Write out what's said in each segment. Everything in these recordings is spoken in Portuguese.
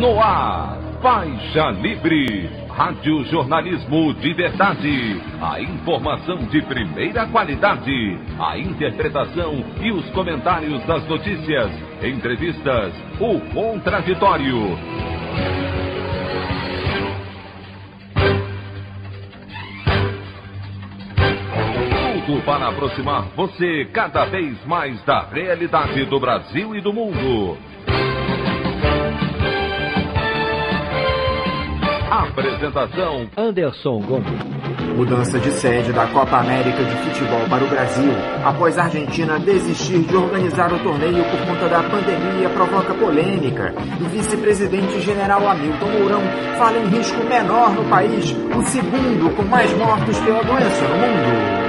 No ar, Faixa Livre. Rádio Jornalismo de Verdade. A informação de primeira qualidade. A interpretação e os comentários das notícias. Entrevistas. O contraditório. Tudo para aproximar você cada vez mais da realidade do Brasil e do mundo. Apresentação Anderson Gomes. Mudança de sede da Copa América de Futebol para o Brasil. Após a Argentina desistir de organizar o torneio por conta da pandemia, provoca polêmica. O vice-presidente general Hamilton Mourão fala em risco menor no país, o segundo com mais mortos pela doença no mundo.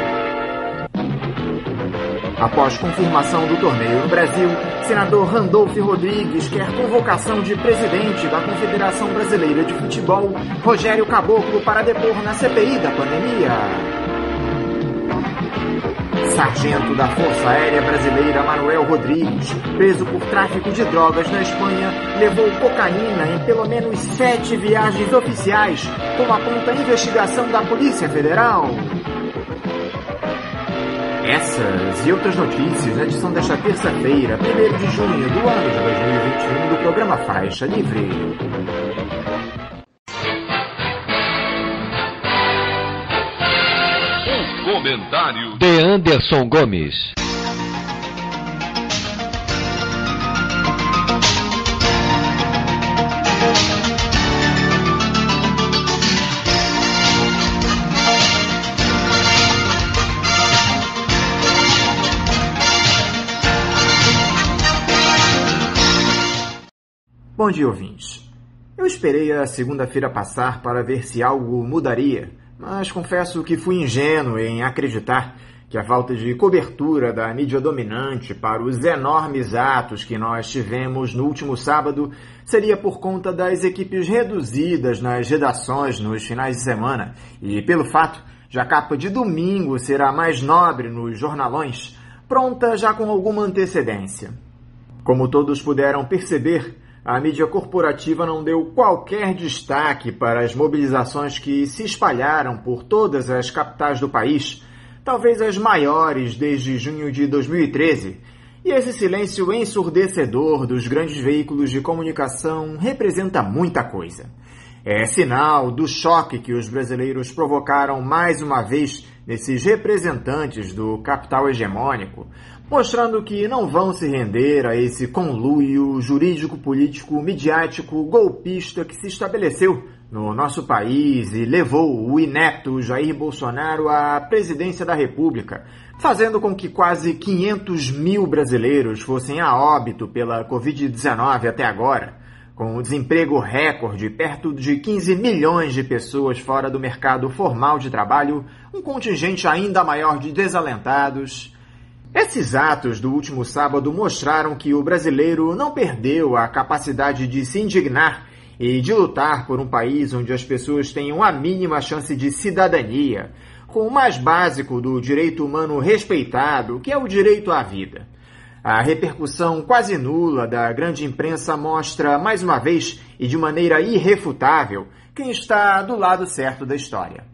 Após confirmação do torneio no Brasil, senador Randolph Rodrigues quer convocação de presidente da Confederação Brasileira de Futebol, Rogério Caboclo, para depor na CPI da pandemia. Sargento da Força Aérea Brasileira Manuel Rodrigues, preso por tráfico de drogas na Espanha, levou cocaína em pelo menos sete viagens oficiais, como aponta a investigação da Polícia Federal. Essas e outras notícias na edição desta terça-feira, 1 de junho do ano de 2021, do programa Faixa Livre. Um comentário de Anderson Gomes. Bom dia, ouvintes. Eu esperei a segunda-feira passar para ver se algo mudaria, mas confesso que fui ingênuo em acreditar que a falta de cobertura da mídia dominante para os enormes atos que nós tivemos no último sábado seria por conta das equipes reduzidas nas redações nos finais de semana e pelo fato de a capa de domingo será mais nobre nos jornalões, pronta já com alguma antecedência. Como todos puderam perceber, a mídia corporativa não deu qualquer destaque para as mobilizações que se espalharam por todas as capitais do país, talvez as maiores desde junho de 2013. E esse silêncio ensurdecedor dos grandes veículos de comunicação representa muita coisa. É sinal do choque que os brasileiros provocaram mais uma vez nesses representantes do capital hegemônico, mostrando que não vão se render a esse conluio jurídico-político midiático golpista que se estabeleceu no nosso país e levou o inepto Jair Bolsonaro à presidência da República, fazendo com que quase 500 mil brasileiros fossem a óbito pela Covid-19 até agora, com o desemprego recorde perto de 15 milhões de pessoas fora do mercado formal de trabalho, um contingente ainda maior de desalentados esses atos do último sábado mostraram que o brasileiro não perdeu a capacidade de se indignar e de lutar por um país onde as pessoas tenham a mínima chance de cidadania, com o mais básico do direito humano respeitado, que é o direito à vida. A repercussão quase nula da grande imprensa mostra, mais uma vez e de maneira irrefutável, quem está do lado certo da história.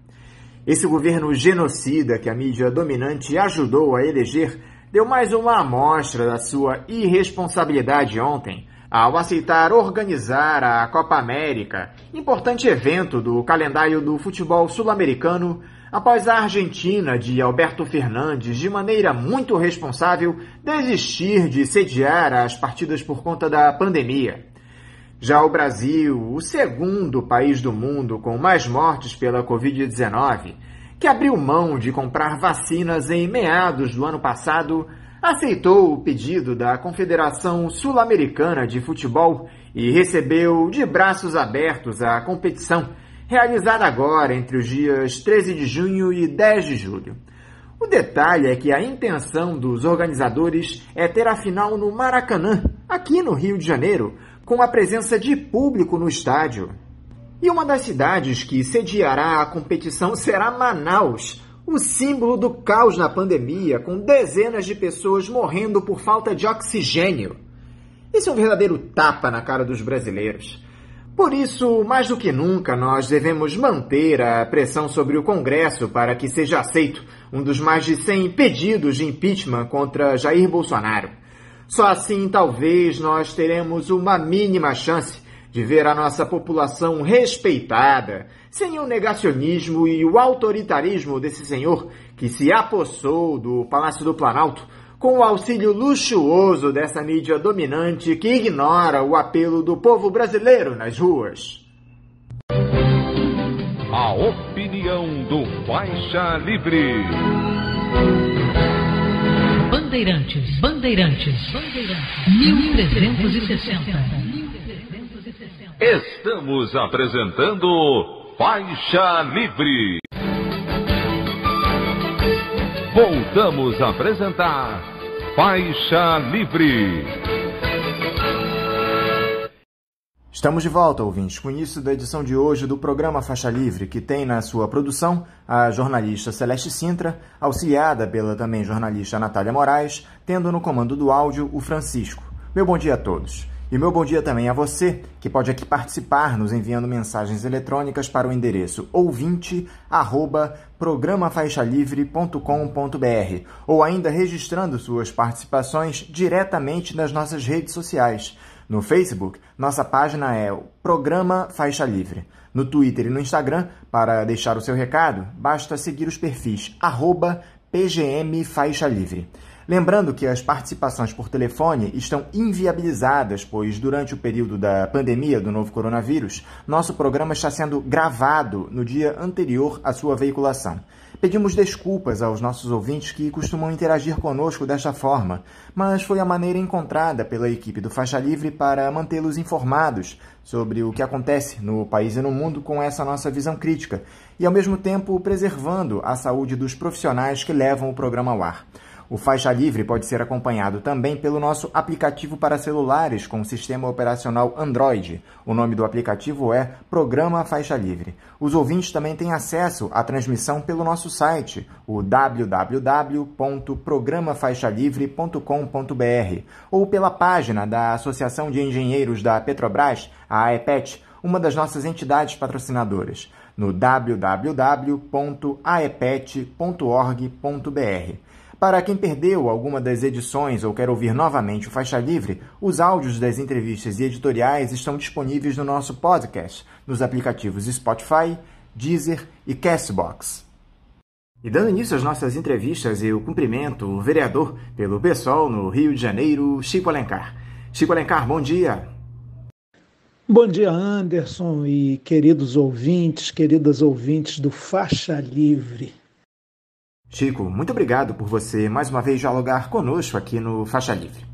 Esse governo genocida que a mídia dominante ajudou a eleger deu mais uma amostra da sua irresponsabilidade ontem ao aceitar organizar a Copa América, importante evento do calendário do futebol sul-americano, após a Argentina de Alberto Fernandes, de maneira muito responsável, desistir de sediar as partidas por conta da pandemia. Já o Brasil, o segundo país do mundo com mais mortes pela Covid-19, que abriu mão de comprar vacinas em meados do ano passado, aceitou o pedido da Confederação Sul-Americana de Futebol e recebeu de braços abertos a competição, realizada agora entre os dias 13 de junho e 10 de julho. O detalhe é que a intenção dos organizadores é ter a final no Maracanã, aqui no Rio de Janeiro, com a presença de público no estádio. E uma das cidades que sediará a competição será Manaus, o símbolo do caos na pandemia, com dezenas de pessoas morrendo por falta de oxigênio. Isso é um verdadeiro tapa na cara dos brasileiros. Por isso, mais do que nunca, nós devemos manter a pressão sobre o Congresso para que seja aceito um dos mais de 100 pedidos de impeachment contra Jair Bolsonaro. Só assim talvez nós teremos uma mínima chance de ver a nossa população respeitada, sem o negacionismo e o autoritarismo desse senhor que se apossou do Palácio do Planalto com o auxílio luxuoso dessa mídia dominante que ignora o apelo do povo brasileiro nas ruas. A opinião do Faixa Livre. Bandeirantes, Bandeirantes, Bandeirantes, 1360. Estamos apresentando Faixa Livre. Voltamos a apresentar Faixa Livre. Estamos de volta, ouvintes, com o início da edição de hoje do programa Faixa Livre, que tem na sua produção a jornalista Celeste Sintra, auxiliada pela também jornalista Natália Moraes, tendo no comando do áudio o Francisco. Meu bom dia a todos. E meu bom dia também a você, que pode aqui participar nos enviando mensagens eletrônicas para o endereço ouvinte@programafaixalivre.com.br ou ainda registrando suas participações diretamente nas nossas redes sociais. No Facebook, nossa página é o Programa Faixa Livre. No Twitter e no Instagram, para deixar o seu recado, basta seguir os perfis arroba PGM Faixa Livre. Lembrando que as participações por telefone estão inviabilizadas, pois durante o período da pandemia do novo coronavírus, nosso programa está sendo gravado no dia anterior à sua veiculação. Pedimos desculpas aos nossos ouvintes que costumam interagir conosco desta forma, mas foi a maneira encontrada pela equipe do Faixa Livre para mantê-los informados sobre o que acontece no país e no mundo com essa nossa visão crítica e, ao mesmo tempo, preservando a saúde dos profissionais que levam o programa ao ar. O Faixa Livre pode ser acompanhado também pelo nosso aplicativo para celulares com sistema operacional Android. O nome do aplicativo é Programa Faixa Livre. Os ouvintes também têm acesso à transmissão pelo nosso site, o www.programafaixalivre.com.br, ou pela página da Associação de Engenheiros da Petrobras, a AEPET, uma das nossas entidades patrocinadoras, no www.aepet.org.br. Para quem perdeu alguma das edições ou quer ouvir novamente o Faixa Livre, os áudios das entrevistas e editoriais estão disponíveis no nosso podcast, nos aplicativos Spotify, Deezer e Castbox. E dando início às nossas entrevistas, eu cumprimento o vereador pelo PSOL no Rio de Janeiro, Chico Alencar. Chico Alencar, bom dia. Bom dia, Anderson e queridos ouvintes, queridas ouvintes do Faixa Livre. Chico, muito obrigado por você mais uma vez dialogar conosco aqui no Faixa Livre.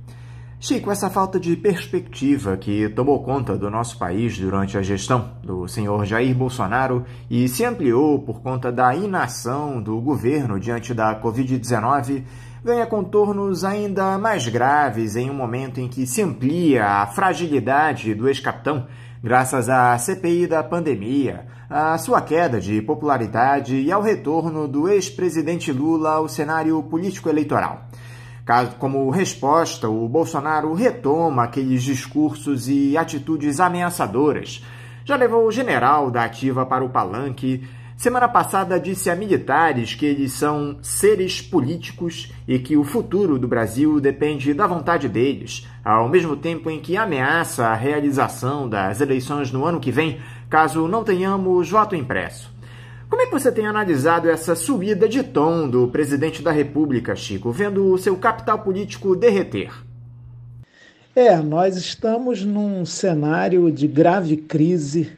Chico, essa falta de perspectiva que tomou conta do nosso país durante a gestão do senhor Jair Bolsonaro e se ampliou por conta da inação do governo diante da Covid-19 ganha contornos ainda mais graves em um momento em que se amplia a fragilidade do ex-capitão graças à CPI da pandemia, à sua queda de popularidade e ao retorno do ex-presidente Lula ao cenário político-eleitoral. Como resposta, o Bolsonaro retoma aqueles discursos e atitudes ameaçadoras. Já levou o general da ativa para o palanque. Semana passada disse a militares que eles são seres políticos e que o futuro do Brasil depende da vontade deles, ao mesmo tempo em que ameaça a realização das eleições no ano que vem caso não tenhamos voto impresso. Como é que você tem analisado essa subida de tom do presidente da República, Chico, vendo o seu capital político derreter? É, nós estamos num cenário de grave crise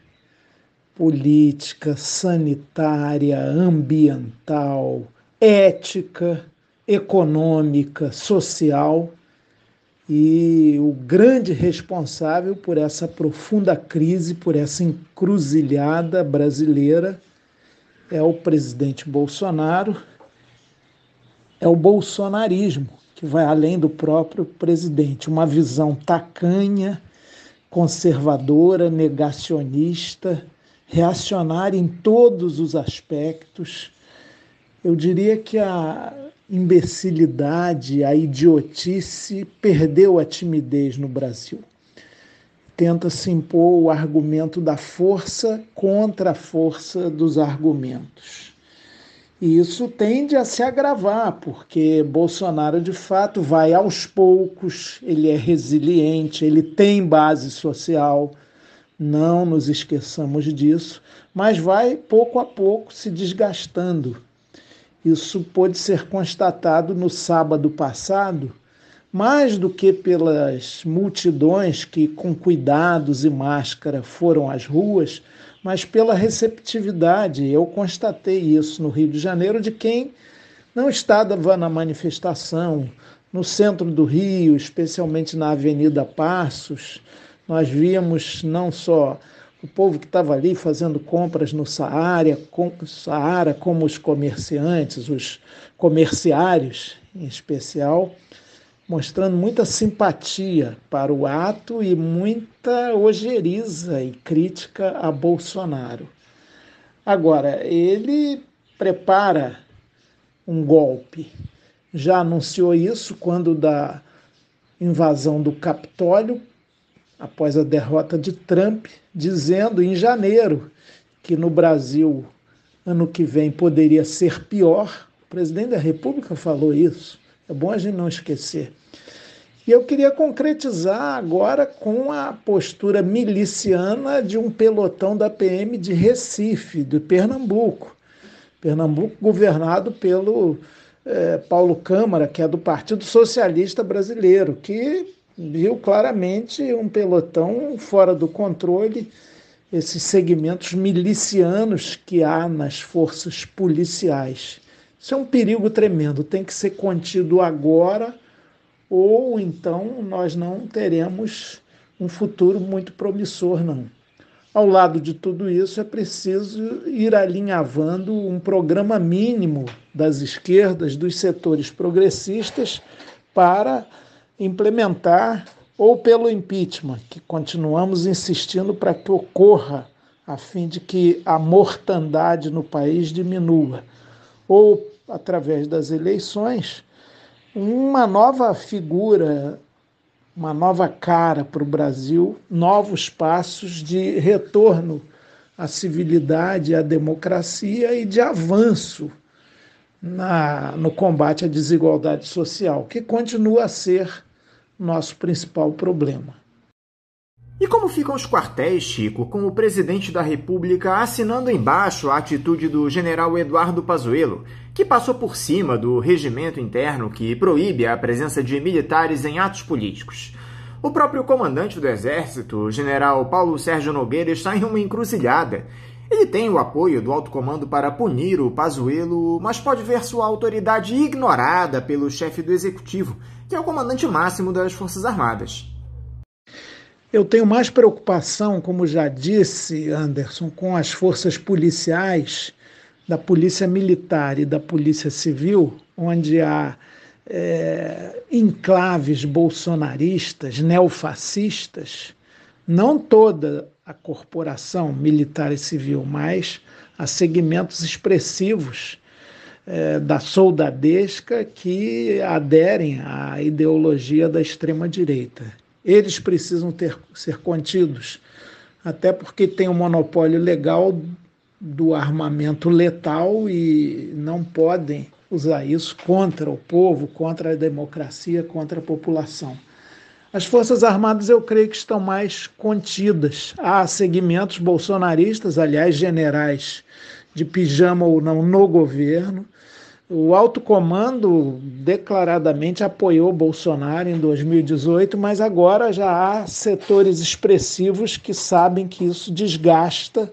política, sanitária, ambiental, ética, econômica, social e o grande responsável por essa profunda crise, por essa encruzilhada brasileira, é o presidente Bolsonaro, é o bolsonarismo, que vai além do próprio presidente. Uma visão tacanha, conservadora, negacionista, reacionária em todos os aspectos. Eu diria que a, imbecilidade, a idiotice perdeu a timidez no Brasil. Tenta se impor o argumento da força contra a força dos argumentos. E isso tende a se agravar, porque Bolsonaro de fato vai aos poucos, ele é resiliente, ele tem base social, não nos esqueçamos disso, mas vai pouco a pouco se desgastando isso pôde ser constatado no sábado passado, mais do que pelas multidões que, com cuidados e máscara, foram às ruas, mas pela receptividade. Eu constatei isso no Rio de Janeiro de quem não estava na manifestação. No centro do Rio, especialmente na Avenida Passos, nós víamos não só o povo que estava ali fazendo compras no Saara, com, Saara, como os comerciantes, os comerciários em especial, mostrando muita simpatia para o ato e muita ojeriza e crítica a Bolsonaro. Agora, ele prepara um golpe. Já anunciou isso quando da invasão do Capitólio após a derrota de Trump, dizendo em janeiro que no Brasil ano que vem poderia ser pior. O presidente da República falou isso. É bom a gente não esquecer. E eu queria concretizar agora com a postura miliciana de um pelotão da PM de Recife, de Pernambuco. Pernambuco governado pelo eh, Paulo Câmara, que é do Partido Socialista Brasileiro, que viu claramente um pelotão fora do controle, esses segmentos milicianos que há nas forças policiais. Isso é um perigo tremendo, tem que ser contido agora, ou então nós não teremos um futuro muito promissor, não. Ao lado de tudo isso, é preciso ir alinhavando um programa mínimo das esquerdas, dos setores progressistas, para implementar ou pelo impeachment, que continuamos insistindo para que ocorra, a fim de que a mortandade no país diminua, ou através das eleições, uma nova figura, uma nova cara para o Brasil, novos passos de retorno à civilidade, à democracia e de avanço na, no combate à desigualdade social, que continua a ser nosso principal problema. E como ficam os quartéis, Chico, com o presidente da República assinando embaixo a atitude do general Eduardo Pazuello, que passou por cima do regimento interno que proíbe a presença de militares em atos políticos? O próprio comandante do Exército, general Paulo Sérgio Nogueira, está em uma encruzilhada ele tem o apoio do alto comando para punir o Pazuello, mas pode ver sua autoridade ignorada pelo chefe do executivo, que é o comandante máximo das Forças Armadas. Eu tenho mais preocupação, como já disse Anderson, com as forças policiais, da polícia militar e da polícia civil, onde há é, enclaves bolsonaristas, neofascistas, não toda a corporação militar e civil, mas a segmentos expressivos é, da soldadesca que aderem à ideologia da extrema-direita. Eles precisam ter, ser contidos, até porque tem o um monopólio legal do armamento letal e não podem usar isso contra o povo, contra a democracia, contra a população. As Forças Armadas, eu creio que estão mais contidas. Há segmentos bolsonaristas, aliás, generais de pijama ou não no governo. O alto comando declaradamente apoiou Bolsonaro em 2018, mas agora já há setores expressivos que sabem que isso desgasta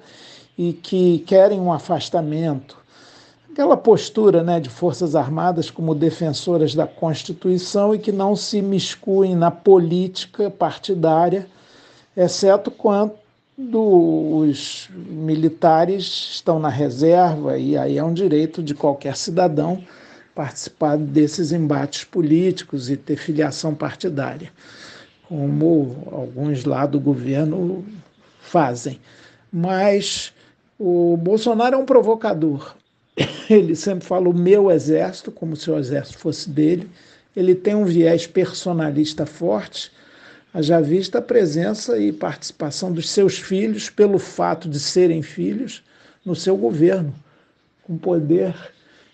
e que querem um afastamento aquela postura né, de Forças Armadas como defensoras da Constituição e que não se miscuem na política partidária, exceto quando os militares estão na reserva, e aí é um direito de qualquer cidadão participar desses embates políticos e ter filiação partidária, como alguns lá do governo fazem. Mas o Bolsonaro é um provocador, ele sempre fala o meu exército, como se o exército fosse dele. Ele tem um viés personalista forte, já vista a presença e participação dos seus filhos, pelo fato de serem filhos, no seu governo, com poder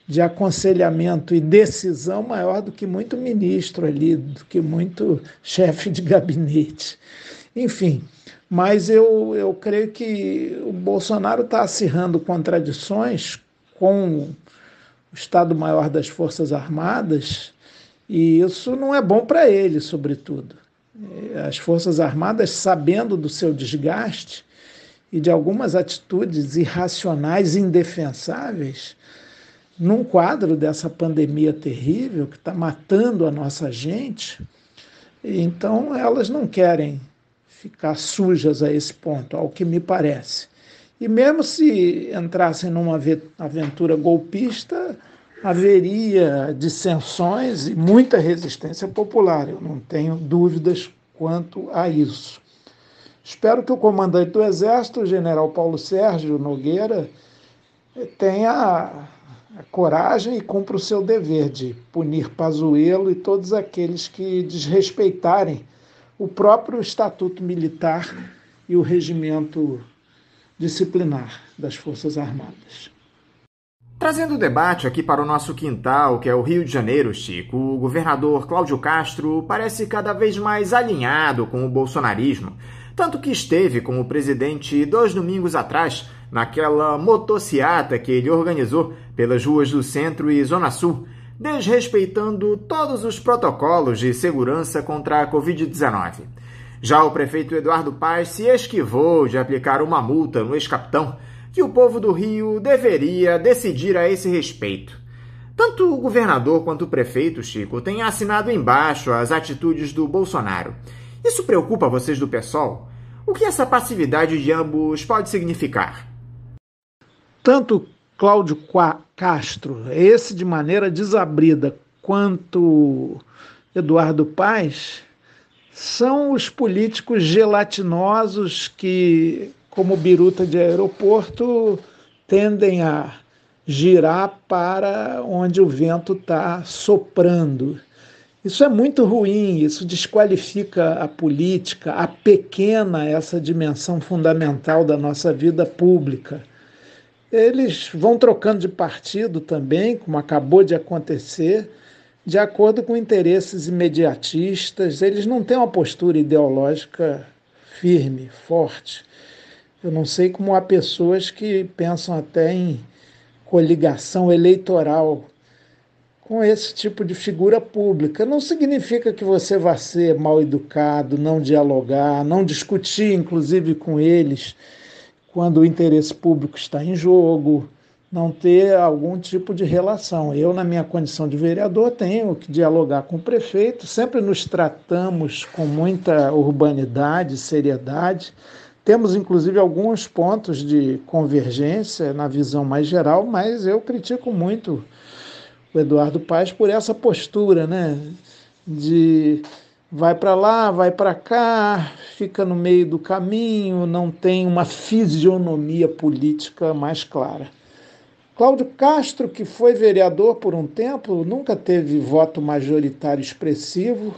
de aconselhamento e decisão maior do que muito ministro ali, do que muito chefe de gabinete. Enfim, mas eu, eu creio que o Bolsonaro está acirrando contradições com o Estado-Maior das Forças Armadas, e isso não é bom para ele, sobretudo. As Forças Armadas, sabendo do seu desgaste e de algumas atitudes irracionais, indefensáveis, num quadro dessa pandemia terrível que está matando a nossa gente, então elas não querem ficar sujas a esse ponto, ao que me parece. E mesmo se entrassem numa aventura golpista, haveria dissensões e muita resistência popular, eu não tenho dúvidas quanto a isso. Espero que o comandante do Exército, o general Paulo Sérgio Nogueira, tenha a coragem e cumpra o seu dever de punir Pazuello e todos aqueles que desrespeitarem o próprio Estatuto Militar e o regimento disciplinar das Forças Armadas. Trazendo o debate aqui para o nosso quintal, que é o Rio de Janeiro, Chico, o governador Cláudio Castro parece cada vez mais alinhado com o bolsonarismo, tanto que esteve com o presidente dois domingos atrás naquela motociata que ele organizou pelas ruas do centro e zona sul, desrespeitando todos os protocolos de segurança contra a Covid-19. Já o prefeito Eduardo Paes se esquivou de aplicar uma multa no ex-capitão que o povo do Rio deveria decidir a esse respeito. Tanto o governador quanto o prefeito, Chico, têm assinado embaixo as atitudes do Bolsonaro. Isso preocupa vocês do PSOL? O que essa passividade de ambos pode significar? Tanto Cláudio Qua Castro, esse de maneira desabrida, quanto Eduardo Paes, são os políticos gelatinosos que, como biruta de aeroporto, tendem a girar para onde o vento está soprando. Isso é muito ruim, isso desqualifica a política, a pequena essa dimensão fundamental da nossa vida pública. Eles vão trocando de partido também, como acabou de acontecer, de acordo com interesses imediatistas, eles não têm uma postura ideológica firme, forte. Eu não sei como há pessoas que pensam até em coligação eleitoral com esse tipo de figura pública. Não significa que você vá ser mal educado, não dialogar, não discutir, inclusive, com eles, quando o interesse público está em jogo, não ter algum tipo de relação. Eu, na minha condição de vereador, tenho que dialogar com o prefeito, sempre nos tratamos com muita urbanidade, seriedade. Temos, inclusive, alguns pontos de convergência na visão mais geral, mas eu critico muito o Eduardo Paes por essa postura, né? De vai para lá, vai para cá, fica no meio do caminho, não tem uma fisionomia política mais clara. Cláudio Castro, que foi vereador por um tempo, nunca teve voto majoritário expressivo.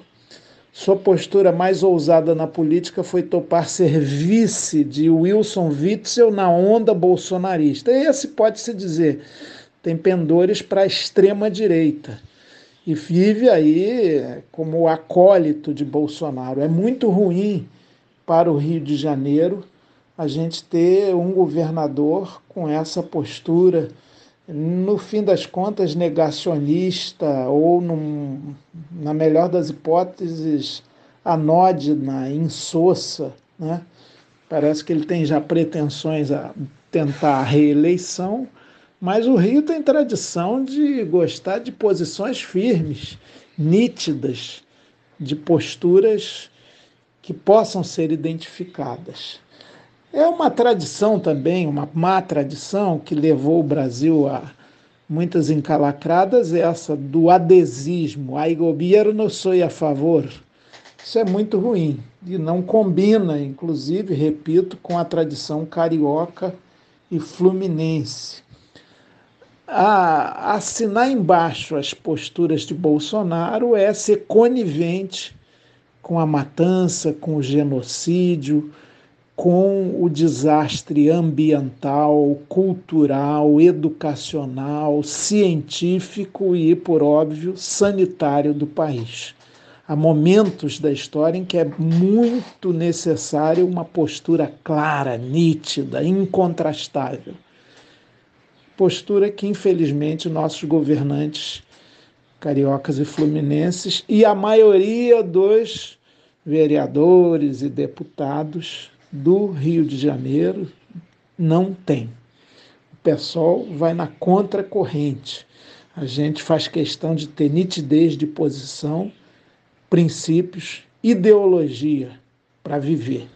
Sua postura mais ousada na política foi topar serviço de Wilson Witzel na onda bolsonarista. Esse pode-se dizer tem pendores para a extrema-direita e vive aí é, como acólito de Bolsonaro. É muito ruim para o Rio de Janeiro a gente ter um governador com essa postura no fim das contas, negacionista ou, num, na melhor das hipóteses, anódina, insossa. Né? Parece que ele tem já pretensões a tentar a reeleição, mas o Rio tem tradição de gostar de posições firmes, nítidas, de posturas que possam ser identificadas. É uma tradição também, uma má tradição que levou o Brasil a muitas encalacradas, é essa do adesismo. Ai governo, sou a favor. Isso é muito ruim e não combina, inclusive, repito, com a tradição carioca e fluminense. A assinar embaixo as posturas de Bolsonaro é ser conivente com a matança, com o genocídio, com o desastre ambiental, cultural, educacional, científico e, por óbvio, sanitário do país. Há momentos da história em que é muito necessária uma postura clara, nítida, incontrastável. Postura que, infelizmente, nossos governantes cariocas e fluminenses e a maioria dos vereadores e deputados do Rio de Janeiro não tem. O pessoal vai na contracorrente. A gente faz questão de ter nitidez de posição, princípios, ideologia para viver.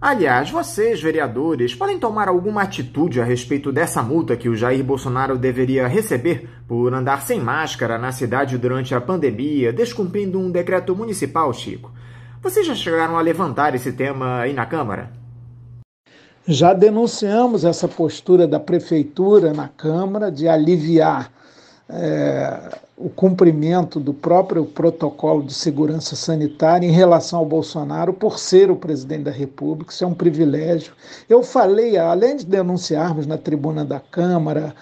Aliás, vocês, vereadores, podem tomar alguma atitude a respeito dessa multa que o Jair Bolsonaro deveria receber por andar sem máscara na cidade durante a pandemia, descumprindo um decreto municipal, Chico. Vocês já chegaram a levantar esse tema aí na Câmara? Já denunciamos essa postura da Prefeitura na Câmara de aliviar é, o cumprimento do próprio protocolo de segurança sanitária em relação ao Bolsonaro por ser o presidente da República. Isso é um privilégio. Eu falei, além de denunciarmos na tribuna da Câmara,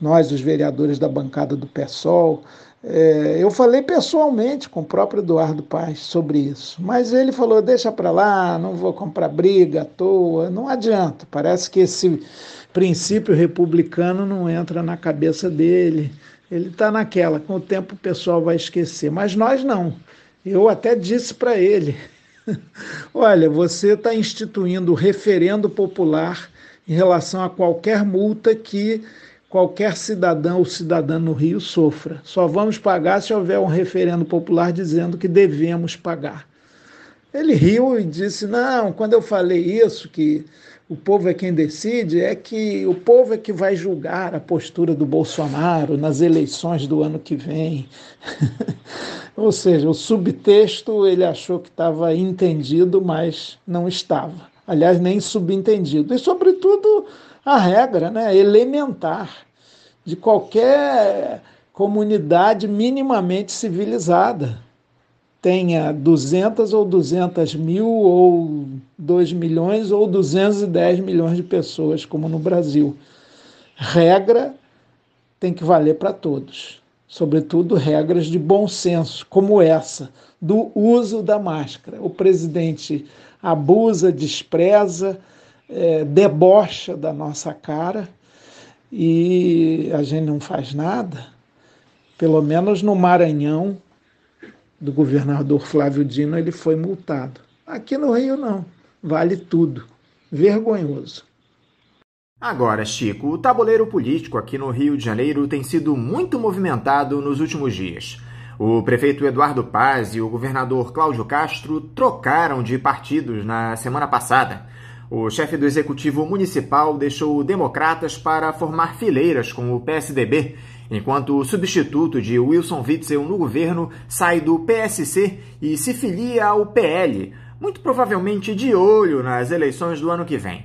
nós, os vereadores da bancada do PSOL, é, eu falei pessoalmente com o próprio Eduardo Paz sobre isso, mas ele falou: deixa para lá, não vou comprar briga à toa, não adianta. Parece que esse princípio republicano não entra na cabeça dele. Ele está naquela, com o tempo o pessoal vai esquecer, mas nós não. Eu até disse para ele: olha, você está instituindo referendo popular em relação a qualquer multa que qualquer cidadão ou cidadã no Rio sofra. Só vamos pagar se houver um referendo popular dizendo que devemos pagar. Ele riu e disse: Não, quando eu falei isso, que o povo é quem decide, é que o povo é que vai julgar a postura do Bolsonaro nas eleições do ano que vem. Ou seja, o subtexto ele achou que estava entendido, mas não estava. Aliás, nem subentendido. E, sobretudo, a regra né, é elementar de qualquer comunidade minimamente civilizada. Tenha 200 ou 200 mil, ou 2 milhões, ou 210 milhões de pessoas, como no Brasil. Regra tem que valer para todos, sobretudo regras de bom senso, como essa, do uso da máscara. O presidente abusa, despreza, é, debocha da nossa cara e a gente não faz nada, pelo menos no Maranhão, do governador Flávio Dino, ele foi multado. Aqui no Rio, não. Vale tudo. Vergonhoso. Agora, Chico, o tabuleiro político aqui no Rio de Janeiro tem sido muito movimentado nos últimos dias. O prefeito Eduardo Paz e o governador Cláudio Castro trocaram de partidos na semana passada. O chefe do executivo municipal deixou o democratas para formar fileiras com o PSDB, enquanto o substituto de Wilson Witzel no governo sai do PSC e se filia ao PL, muito provavelmente de olho nas eleições do ano que vem.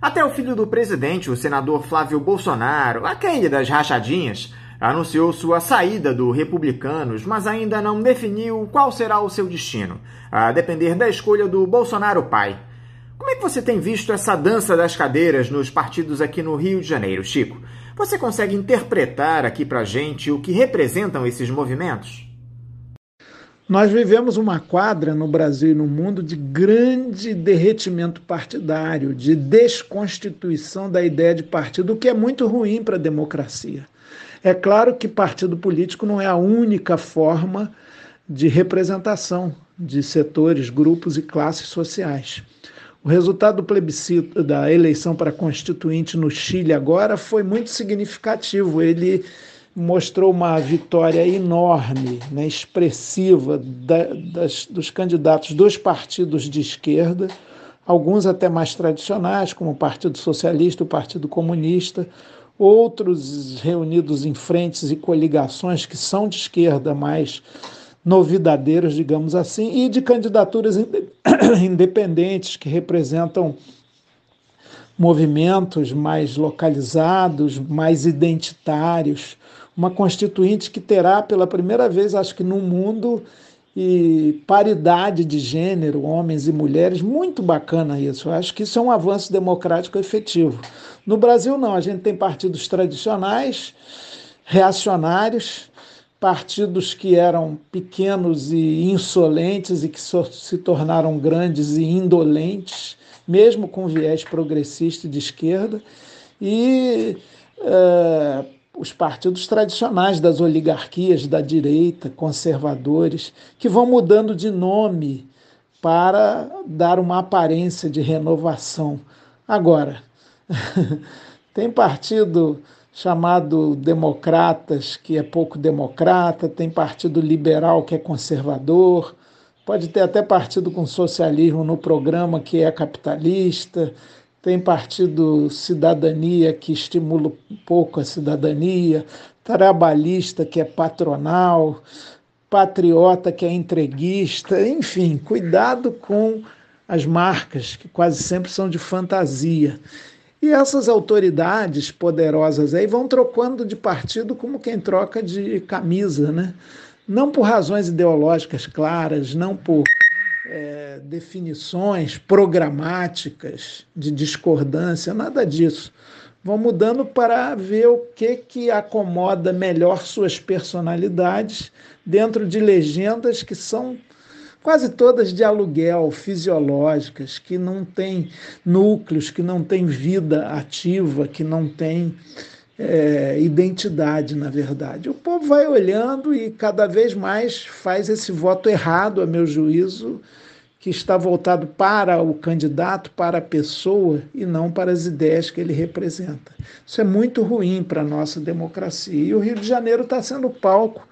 Até o filho do presidente, o senador Flávio Bolsonaro, aquele das rachadinhas, anunciou sua saída do Republicanos, mas ainda não definiu qual será o seu destino, a depender da escolha do Bolsonaro pai. Como é que você tem visto essa dança das cadeiras nos partidos aqui no Rio de Janeiro, Chico? Você consegue interpretar aqui para gente o que representam esses movimentos? Nós vivemos uma quadra no Brasil e no mundo de grande derretimento partidário, de desconstituição da ideia de partido, o que é muito ruim para a democracia. É claro que partido político não é a única forma de representação de setores, grupos e classes sociais. O resultado do plebiscito da eleição para constituinte no Chile agora foi muito significativo. Ele mostrou uma vitória enorme, né, expressiva da, das, dos candidatos dos partidos de esquerda, alguns até mais tradicionais, como o Partido Socialista, o Partido Comunista, outros reunidos em frentes e coligações que são de esquerda, mas novidadeiros, digamos assim, e de candidaturas independentes que representam movimentos mais localizados, mais identitários, uma constituinte que terá pela primeira vez, acho que no mundo, e paridade de gênero, homens e mulheres, muito bacana isso. Eu acho que isso é um avanço democrático efetivo. No Brasil não, a gente tem partidos tradicionais, reacionários, partidos que eram pequenos e insolentes e que se tornaram grandes e indolentes, mesmo com viés progressista de esquerda, e uh, os partidos tradicionais das oligarquias da direita, conservadores, que vão mudando de nome para dar uma aparência de renovação. Agora, tem partido chamado Democratas, que é pouco democrata, tem partido liberal que é conservador, pode ter até partido com socialismo no programa que é capitalista, tem partido cidadania que estimula um pouco a cidadania, trabalhista que é patronal, patriota que é entreguista, enfim, cuidado com as marcas que quase sempre são de fantasia e essas autoridades poderosas aí vão trocando de partido como quem troca de camisa, né? Não por razões ideológicas claras, não por é, definições programáticas de discordância, nada disso. Vão mudando para ver o que, que acomoda melhor suas personalidades dentro de legendas que são quase todas de aluguel, fisiológicas, que não têm núcleos, que não têm vida ativa, que não têm é, identidade, na verdade. O povo vai olhando e cada vez mais faz esse voto errado, a meu juízo, que está voltado para o candidato, para a pessoa e não para as ideias que ele representa. Isso é muito ruim para a nossa democracia. E o Rio de Janeiro está sendo palco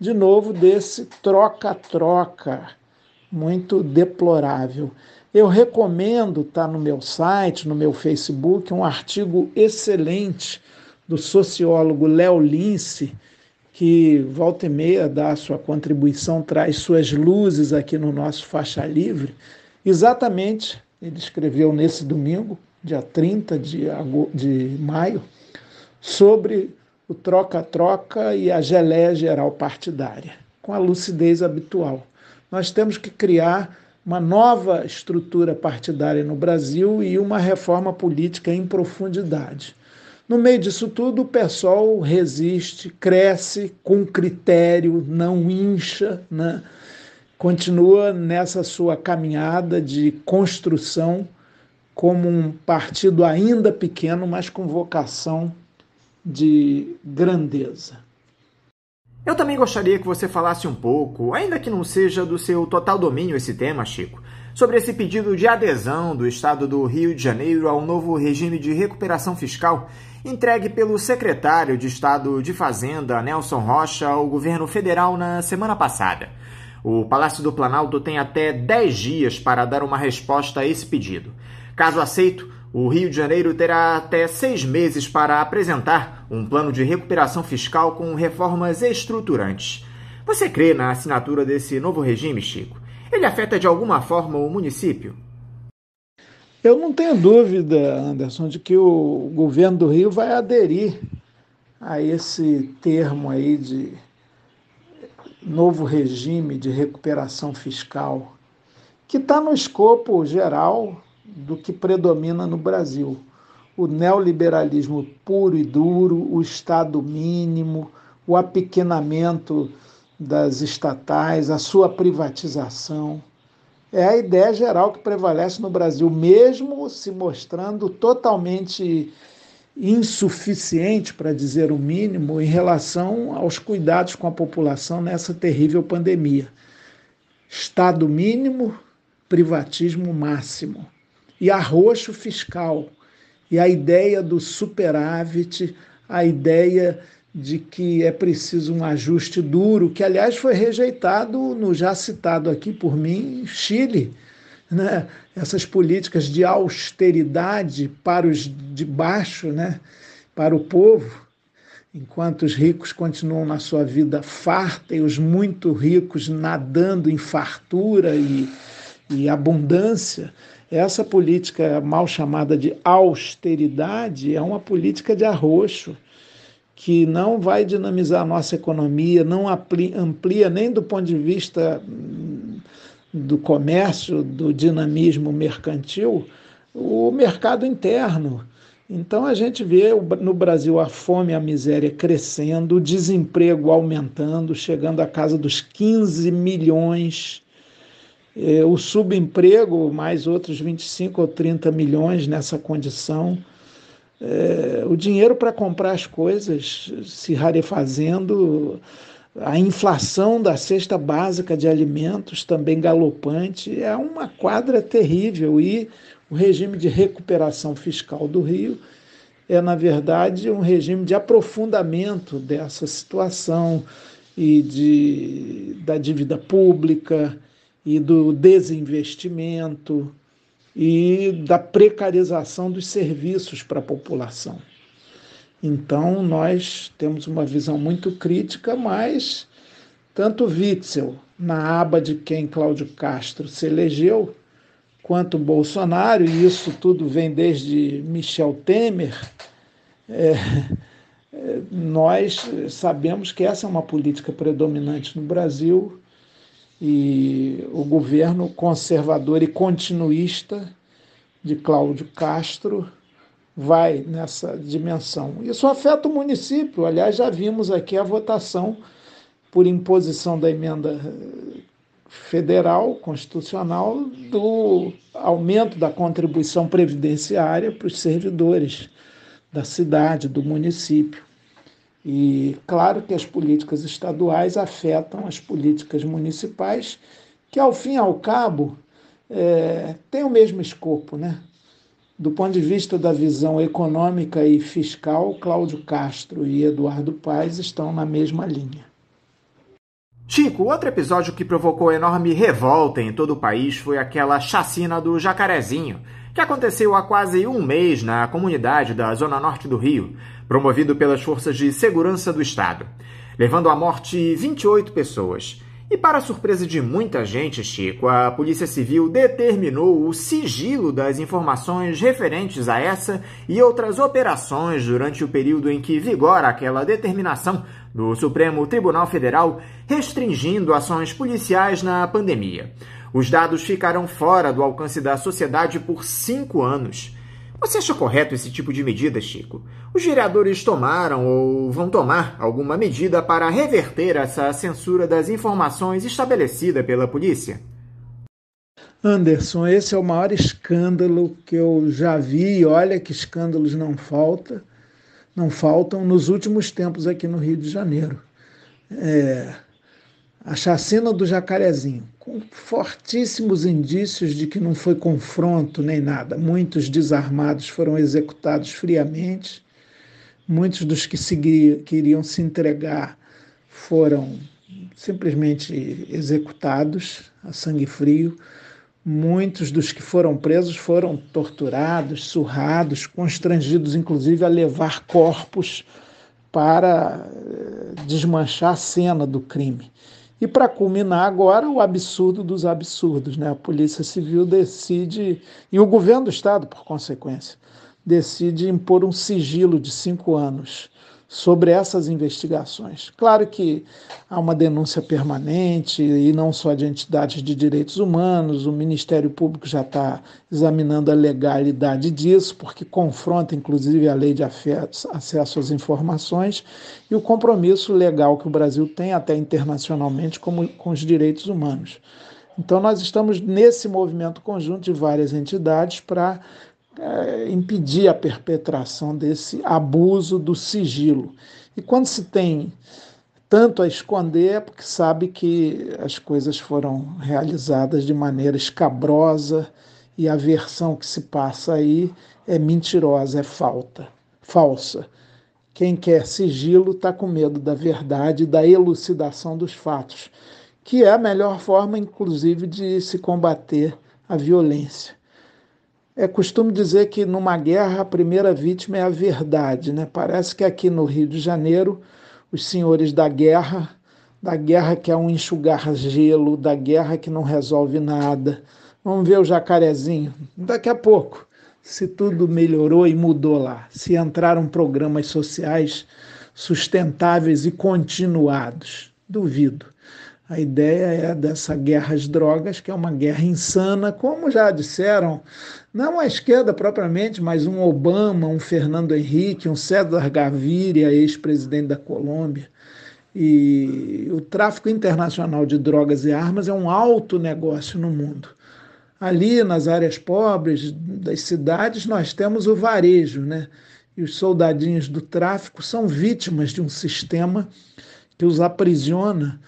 de novo desse troca-troca muito deplorável. Eu recomendo, tá no meu site, no meu Facebook, um artigo excelente do sociólogo Léo Lince, que volta e meia dá sua contribuição, traz suas luzes aqui no nosso Faixa Livre. Exatamente, ele escreveu nesse domingo, dia 30 de, de maio, sobre o troca-troca e a geleia geral partidária, com a lucidez habitual. Nós temos que criar uma nova estrutura partidária no Brasil e uma reforma política em profundidade. No meio disso tudo, o PSOL resiste, cresce com critério, não incha, né? continua nessa sua caminhada de construção como um partido ainda pequeno, mas com vocação de grandeza. Eu também gostaria que você falasse um pouco, ainda que não seja do seu total domínio esse tema, Chico, sobre esse pedido de adesão do Estado do Rio de Janeiro ao novo regime de recuperação fiscal entregue pelo secretário de Estado de Fazenda, Nelson Rocha, ao governo federal na semana passada. O Palácio do Planalto tem até 10 dias para dar uma resposta a esse pedido. Caso aceito, o Rio de Janeiro terá até seis meses para apresentar um plano de recuperação fiscal com reformas estruturantes. Você crê na assinatura desse novo regime, Chico? Ele afeta de alguma forma o município? Eu não tenho dúvida, Anderson, de que o governo do Rio vai aderir a esse termo aí de novo regime de recuperação fiscal, que está no escopo geral do que predomina no Brasil. O neoliberalismo puro e duro, o Estado mínimo, o apequenamento das estatais, a sua privatização. É a ideia geral que prevalece no Brasil, mesmo se mostrando totalmente insuficiente, para dizer o mínimo, em relação aos cuidados com a população nessa terrível pandemia. Estado mínimo, privatismo máximo e arroxo fiscal. E a ideia do superávit, a ideia de que é preciso um ajuste duro, que aliás foi rejeitado no já citado aqui por mim, Chile. Né? Essas políticas de austeridade para os de baixo, né? para o povo, enquanto os ricos continuam na sua vida farta e os muito ricos nadando em fartura e, e abundância, essa política mal chamada de austeridade é uma política de arroxo que não vai dinamizar a nossa economia, não amplia nem do ponto de vista hum, do comércio, do dinamismo mercantil, o mercado interno. Então a gente vê no Brasil a fome e a miséria crescendo, o desemprego aumentando, chegando à casa dos 15 milhões é, o subemprego, mais outros 25 ou 30 milhões nessa condição. É, o dinheiro para comprar as coisas se rarefazendo, a inflação da cesta básica de alimentos também galopante, é uma quadra terrível. E o regime de recuperação fiscal do Rio é, na verdade, um regime de aprofundamento dessa situação e de, da dívida pública e do desinvestimento e da precarização dos serviços para a população. Então, nós temos uma visão muito crítica, mas tanto Witzel, na aba de quem Cláudio Castro se elegeu, quanto Bolsonaro, e isso tudo vem desde Michel Temer, é, é nós sabemos que essa é uma política predominante no Brasil e o governo conservador e continuista de Cláudio Castro vai nessa dimensão. Isso afeta o município. Aliás, já vimos aqui a votação por imposição da emenda eh, federal constitucional do aumento da contribuição previdenciária para os servidores da cidade, do município. E claro que as políticas estaduais afetam as políticas municipais, que ao fim e ao cabo é, têm o mesmo escopo. Né? Do ponto de vista da visão econômica e fiscal, Cláudio Castro e Eduardo Paes estão na mesma linha. Chico, outro episódio que provocou enorme revolta em todo o país foi aquela chacina do Jacarezinho, que aconteceu há quase um mês na comunidade da Zona Norte do Rio, promovido pelas forças de segurança do Estado, levando à morte 28 pessoas. E, para surpresa de muita gente, Chico, a Polícia Civil determinou o sigilo das informações referentes a essa e outras operações durante o período em que vigora aquela determinação do Supremo Tribunal Federal restringindo ações policiais na pandemia. Os dados ficarão fora do alcance da sociedade por cinco anos. Você acha correto esse tipo de medida, Chico? Os vereadores tomaram ou vão tomar alguma medida para reverter essa censura das informações estabelecida pela polícia? Anderson, esse é o maior escândalo que eu já vi, e olha que escândalos não falta, não faltam nos últimos tempos aqui no Rio de Janeiro. É, a chacina do jacarezinho com fortíssimos indícios de que não foi confronto nem nada. Muitos desarmados foram executados friamente, muitos dos que queriam se entregar foram simplesmente executados a sangue frio. Muitos dos que foram presos foram torturados, surrados, constrangidos, inclusive, a levar corpos para eh, desmanchar a cena do crime. E para culminar agora, o absurdo dos absurdos, né? A Polícia Civil decide, e o governo do Estado, por consequência, decide impor um sigilo de cinco anos sobre essas investigações. Claro que há uma denúncia permanente, e não só de entidades de direitos humanos, o Ministério Público já está examinando a legalidade disso, porque confronta inclusive a lei de acesso às informações e o compromisso legal que o Brasil tem, até internacionalmente, com, com os direitos humanos. Então, nós estamos nesse movimento conjunto de várias entidades para é, impedir a perpetração desse abuso do sigilo. E quando se tem tanto a esconder, é porque sabe que as coisas foram realizadas de maneira escabrosa e a versão que se passa aí é mentirosa, é falta, falsa. Quem quer sigilo está com medo da verdade, da elucidação dos fatos, que é a melhor forma, inclusive, de se combater a violência. É costume dizer que numa guerra a primeira vítima é a verdade, né? Parece que aqui no Rio de Janeiro os senhores da guerra, da guerra que é um enxugar gelo, da guerra que não resolve nada. Vamos ver o jacarezinho daqui a pouco. Se tudo melhorou e mudou lá, se entraram programas sociais sustentáveis e continuados, duvido. A ideia é dessa guerra às drogas, que é uma guerra insana, como já disseram, não a esquerda propriamente, mas um Obama, um Fernando Henrique, um César Gaviria, ex-presidente da Colômbia. E o tráfico internacional de drogas e armas é um alto negócio no mundo. Ali, nas áreas pobres das cidades, nós temos o varejo, né? E os soldadinhos do tráfico são vítimas de um sistema que os aprisiona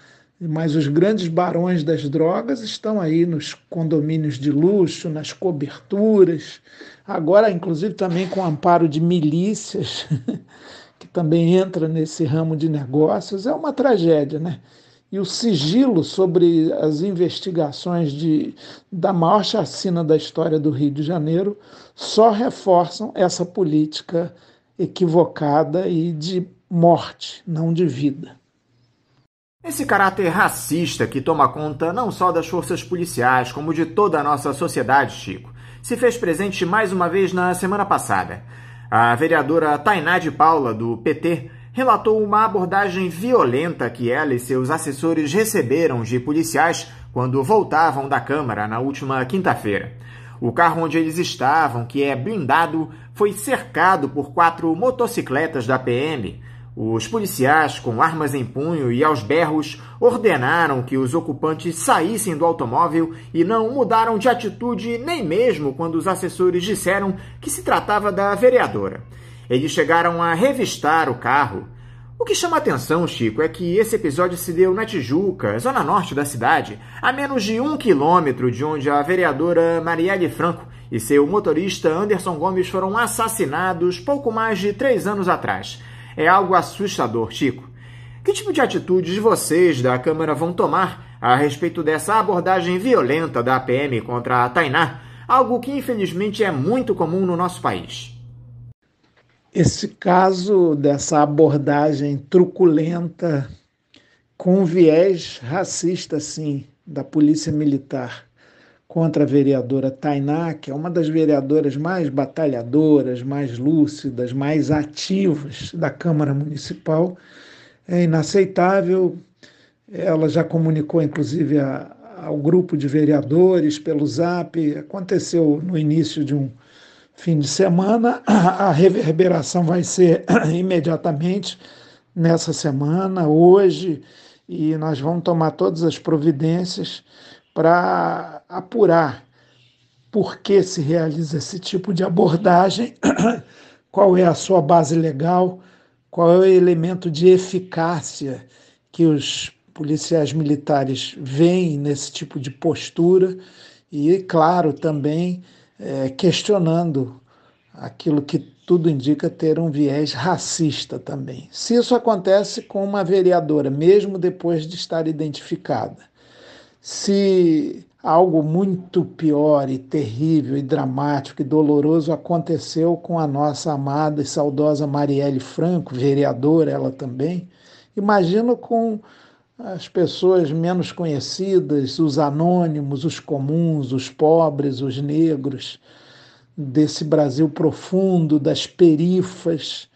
mas os grandes barões das drogas estão aí nos condomínios de luxo, nas coberturas, agora, inclusive, também com amparo de milícias, que também entra nesse ramo de negócios. É uma tragédia, né? E o sigilo sobre as investigações de, da maior chacina da história do Rio de Janeiro só reforçam essa política equivocada e de morte, não de vida. Esse caráter racista que toma conta não só das forças policiais, como de toda a nossa sociedade, Chico, se fez presente mais uma vez na semana passada. A vereadora Tainá de Paula, do PT, relatou uma abordagem violenta que ela e seus assessores receberam de policiais quando voltavam da Câmara na última quinta-feira. O carro onde eles estavam, que é blindado, foi cercado por quatro motocicletas da PM os policiais, com armas em punho e aos berros, ordenaram que os ocupantes saíssem do automóvel e não mudaram de atitude nem mesmo quando os assessores disseram que se tratava da vereadora. Eles chegaram a revistar o carro. O que chama atenção, Chico, é que esse episódio se deu na Tijuca, zona norte da cidade, a menos de um quilômetro de onde a vereadora Marielle Franco e seu motorista Anderson Gomes foram assassinados pouco mais de três anos atrás é algo assustador, Chico. Que tipo de atitudes vocês da Câmara vão tomar a respeito dessa abordagem violenta da PM contra a Tainá, algo que infelizmente é muito comum no nosso país? Esse caso dessa abordagem truculenta com viés racista, sim, da polícia militar contra a vereadora Tainá, que é uma das vereadoras mais batalhadoras, mais lúcidas, mais ativas da Câmara Municipal. É inaceitável. Ela já comunicou, inclusive, a, ao grupo de vereadores pelo Zap. Aconteceu no início de um fim de semana. A reverberação vai ser imediatamente nessa semana, hoje, e nós vamos tomar todas as providências para apurar por que se realiza esse tipo de abordagem, qual é a sua base legal, qual é o elemento de eficácia que os policiais militares veem nesse tipo de postura e, claro, também é, questionando aquilo que tudo indica ter um viés racista também. Se isso acontece com uma vereadora, mesmo depois de estar identificada, se algo muito pior e terrível e dramático e doloroso aconteceu com a nossa amada e saudosa Marielle Franco, vereadora ela também. Imagino com as pessoas menos conhecidas, os anônimos, os comuns, os pobres, os negros desse Brasil profundo, das perifas.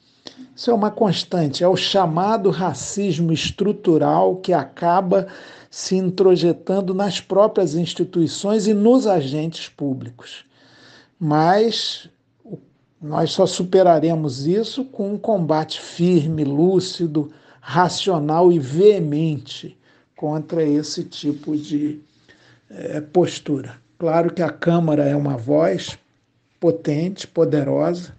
Isso é uma constante, é o chamado racismo estrutural que acaba se introjetando nas próprias instituições e nos agentes públicos. Mas nós só superaremos isso com um combate firme, lúcido, racional e veemente contra esse tipo de é, postura. Claro que a Câmara é uma voz potente, poderosa,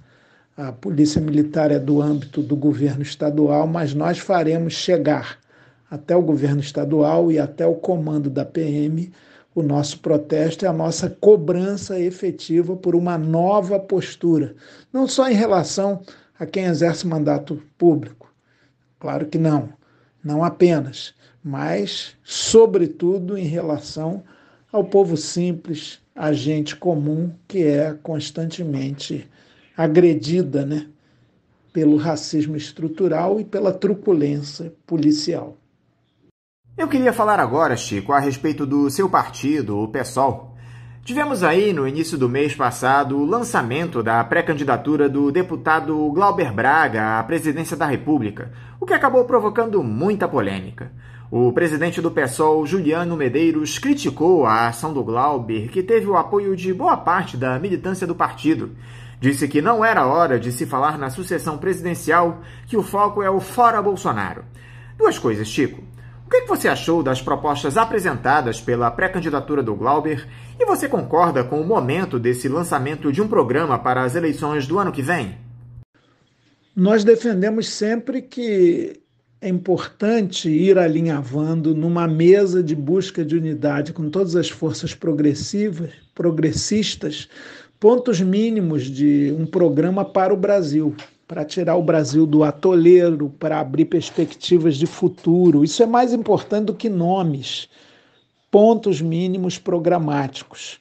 a Polícia Militar é do âmbito do governo estadual, mas nós faremos chegar até o governo estadual e até o comando da PM, o nosso protesto é a nossa cobrança efetiva por uma nova postura, não só em relação a quem exerce mandato público. Claro que não, não apenas, mas, sobretudo, em relação ao povo simples, a gente comum que é constantemente agredida né, pelo racismo estrutural e pela truculência policial. Eu queria falar agora, Chico, a respeito do seu partido, o PSOL. Tivemos aí no início do mês passado o lançamento da pré-candidatura do deputado Glauber Braga à presidência da República, o que acabou provocando muita polêmica. O presidente do PSOL, Juliano Medeiros, criticou a ação do Glauber, que teve o apoio de boa parte da militância do partido. Disse que não era hora de se falar na sucessão presidencial, que o foco é o fora Bolsonaro. Duas coisas, Chico. O é que, você achou das propostas apresentadas pela pré-candidatura do Glauber? E você concorda com o momento desse lançamento de um programa para as eleições do ano que vem? Nós defendemos sempre que é importante ir alinhavando numa mesa de busca de unidade com todas as forças progressivas, progressistas, pontos mínimos de um programa para o Brasil para tirar o Brasil do atoleiro, para abrir perspectivas de futuro. Isso é mais importante do que nomes, pontos mínimos programáticos.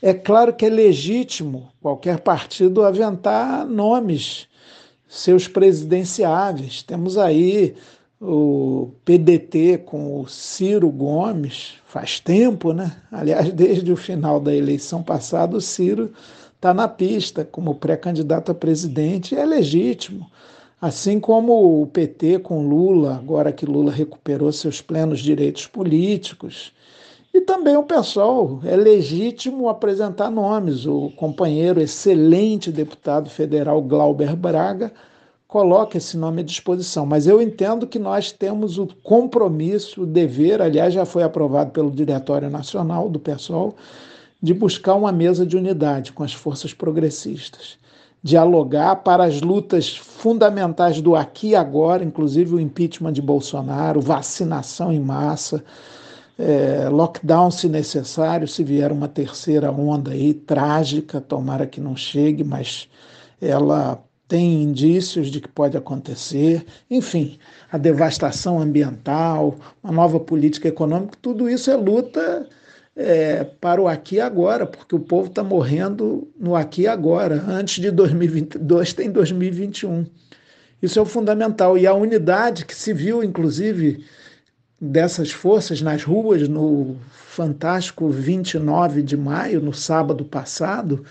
É claro que é legítimo qualquer partido aventar nomes, seus presidenciáveis. Temos aí o PDT com o Ciro Gomes, faz tempo, né? Aliás, desde o final da eleição passada, o Ciro está na pista como pré-candidato a presidente, é legítimo. Assim como o PT com Lula, agora que Lula recuperou seus plenos direitos políticos, e também o pessoal é legítimo apresentar nomes. O companheiro, excelente deputado federal Glauber Braga, coloca esse nome à disposição. Mas eu entendo que nós temos o compromisso, o dever, aliás, já foi aprovado pelo Diretório Nacional do PSOL, de buscar uma mesa de unidade com as forças progressistas, dialogar para as lutas fundamentais do aqui e agora, inclusive o impeachment de Bolsonaro, vacinação em massa, é, lockdown se necessário, se vier uma terceira onda aí, trágica, tomara que não chegue, mas ela tem indícios de que pode acontecer, enfim, a devastação ambiental, uma nova política econômica, tudo isso é luta é, para o aqui e agora, porque o povo está morrendo no aqui e agora. Antes de 2022, tem 2021. Isso é o fundamental. E a unidade que se viu, inclusive, dessas forças nas ruas no fantástico 29 de maio, no sábado passado,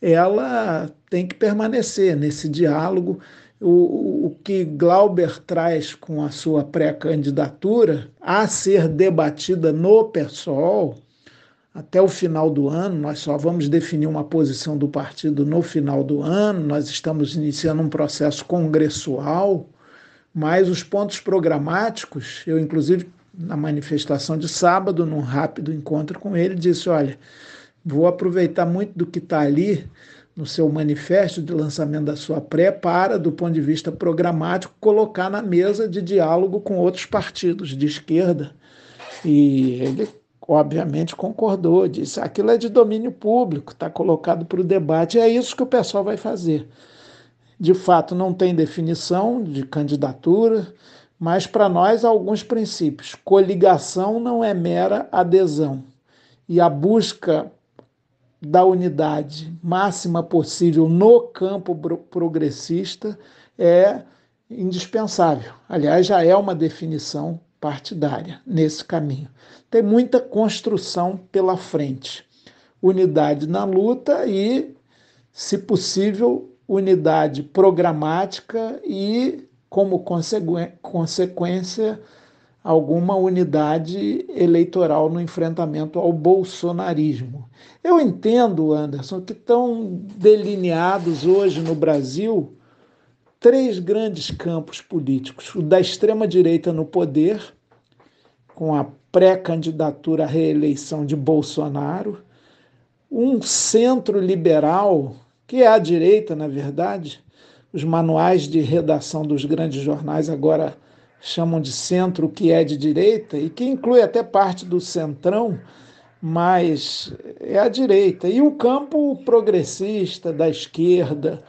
ela tem que permanecer nesse diálogo. O, o que Glauber traz com a sua pré-candidatura a ser debatida no PSOL, até o final do ano, nós só vamos definir uma posição do partido no final do ano. Nós estamos iniciando um processo congressual, mas os pontos programáticos, eu inclusive na manifestação de sábado, num rápido encontro com ele, disse: Olha, vou aproveitar muito do que está ali no seu manifesto de lançamento da sua pré para, do ponto de vista programático, colocar na mesa de diálogo com outros partidos de esquerda. E ele obviamente concordou, disse: aquilo é de domínio público, está colocado para o debate, é isso que o pessoal vai fazer. De fato, não tem definição de candidatura, mas para nós, alguns princípios. Coligação não é mera adesão. E a busca da unidade máxima possível no campo progressista é indispensável. Aliás, já é uma definição partidária nesse caminho. Tem muita construção pela frente. Unidade na luta e, se possível, unidade programática e, como consequência, alguma unidade eleitoral no enfrentamento ao bolsonarismo. Eu entendo, Anderson, que estão delineados hoje no Brasil três grandes campos políticos: o da extrema-direita no poder, com a pré-candidatura à reeleição de Bolsonaro, um centro-liberal, que é a direita, na verdade, os manuais de redação dos grandes jornais agora chamam de centro o que é de direita, e que inclui até parte do centrão, mas é a direita. E o campo progressista, da esquerda,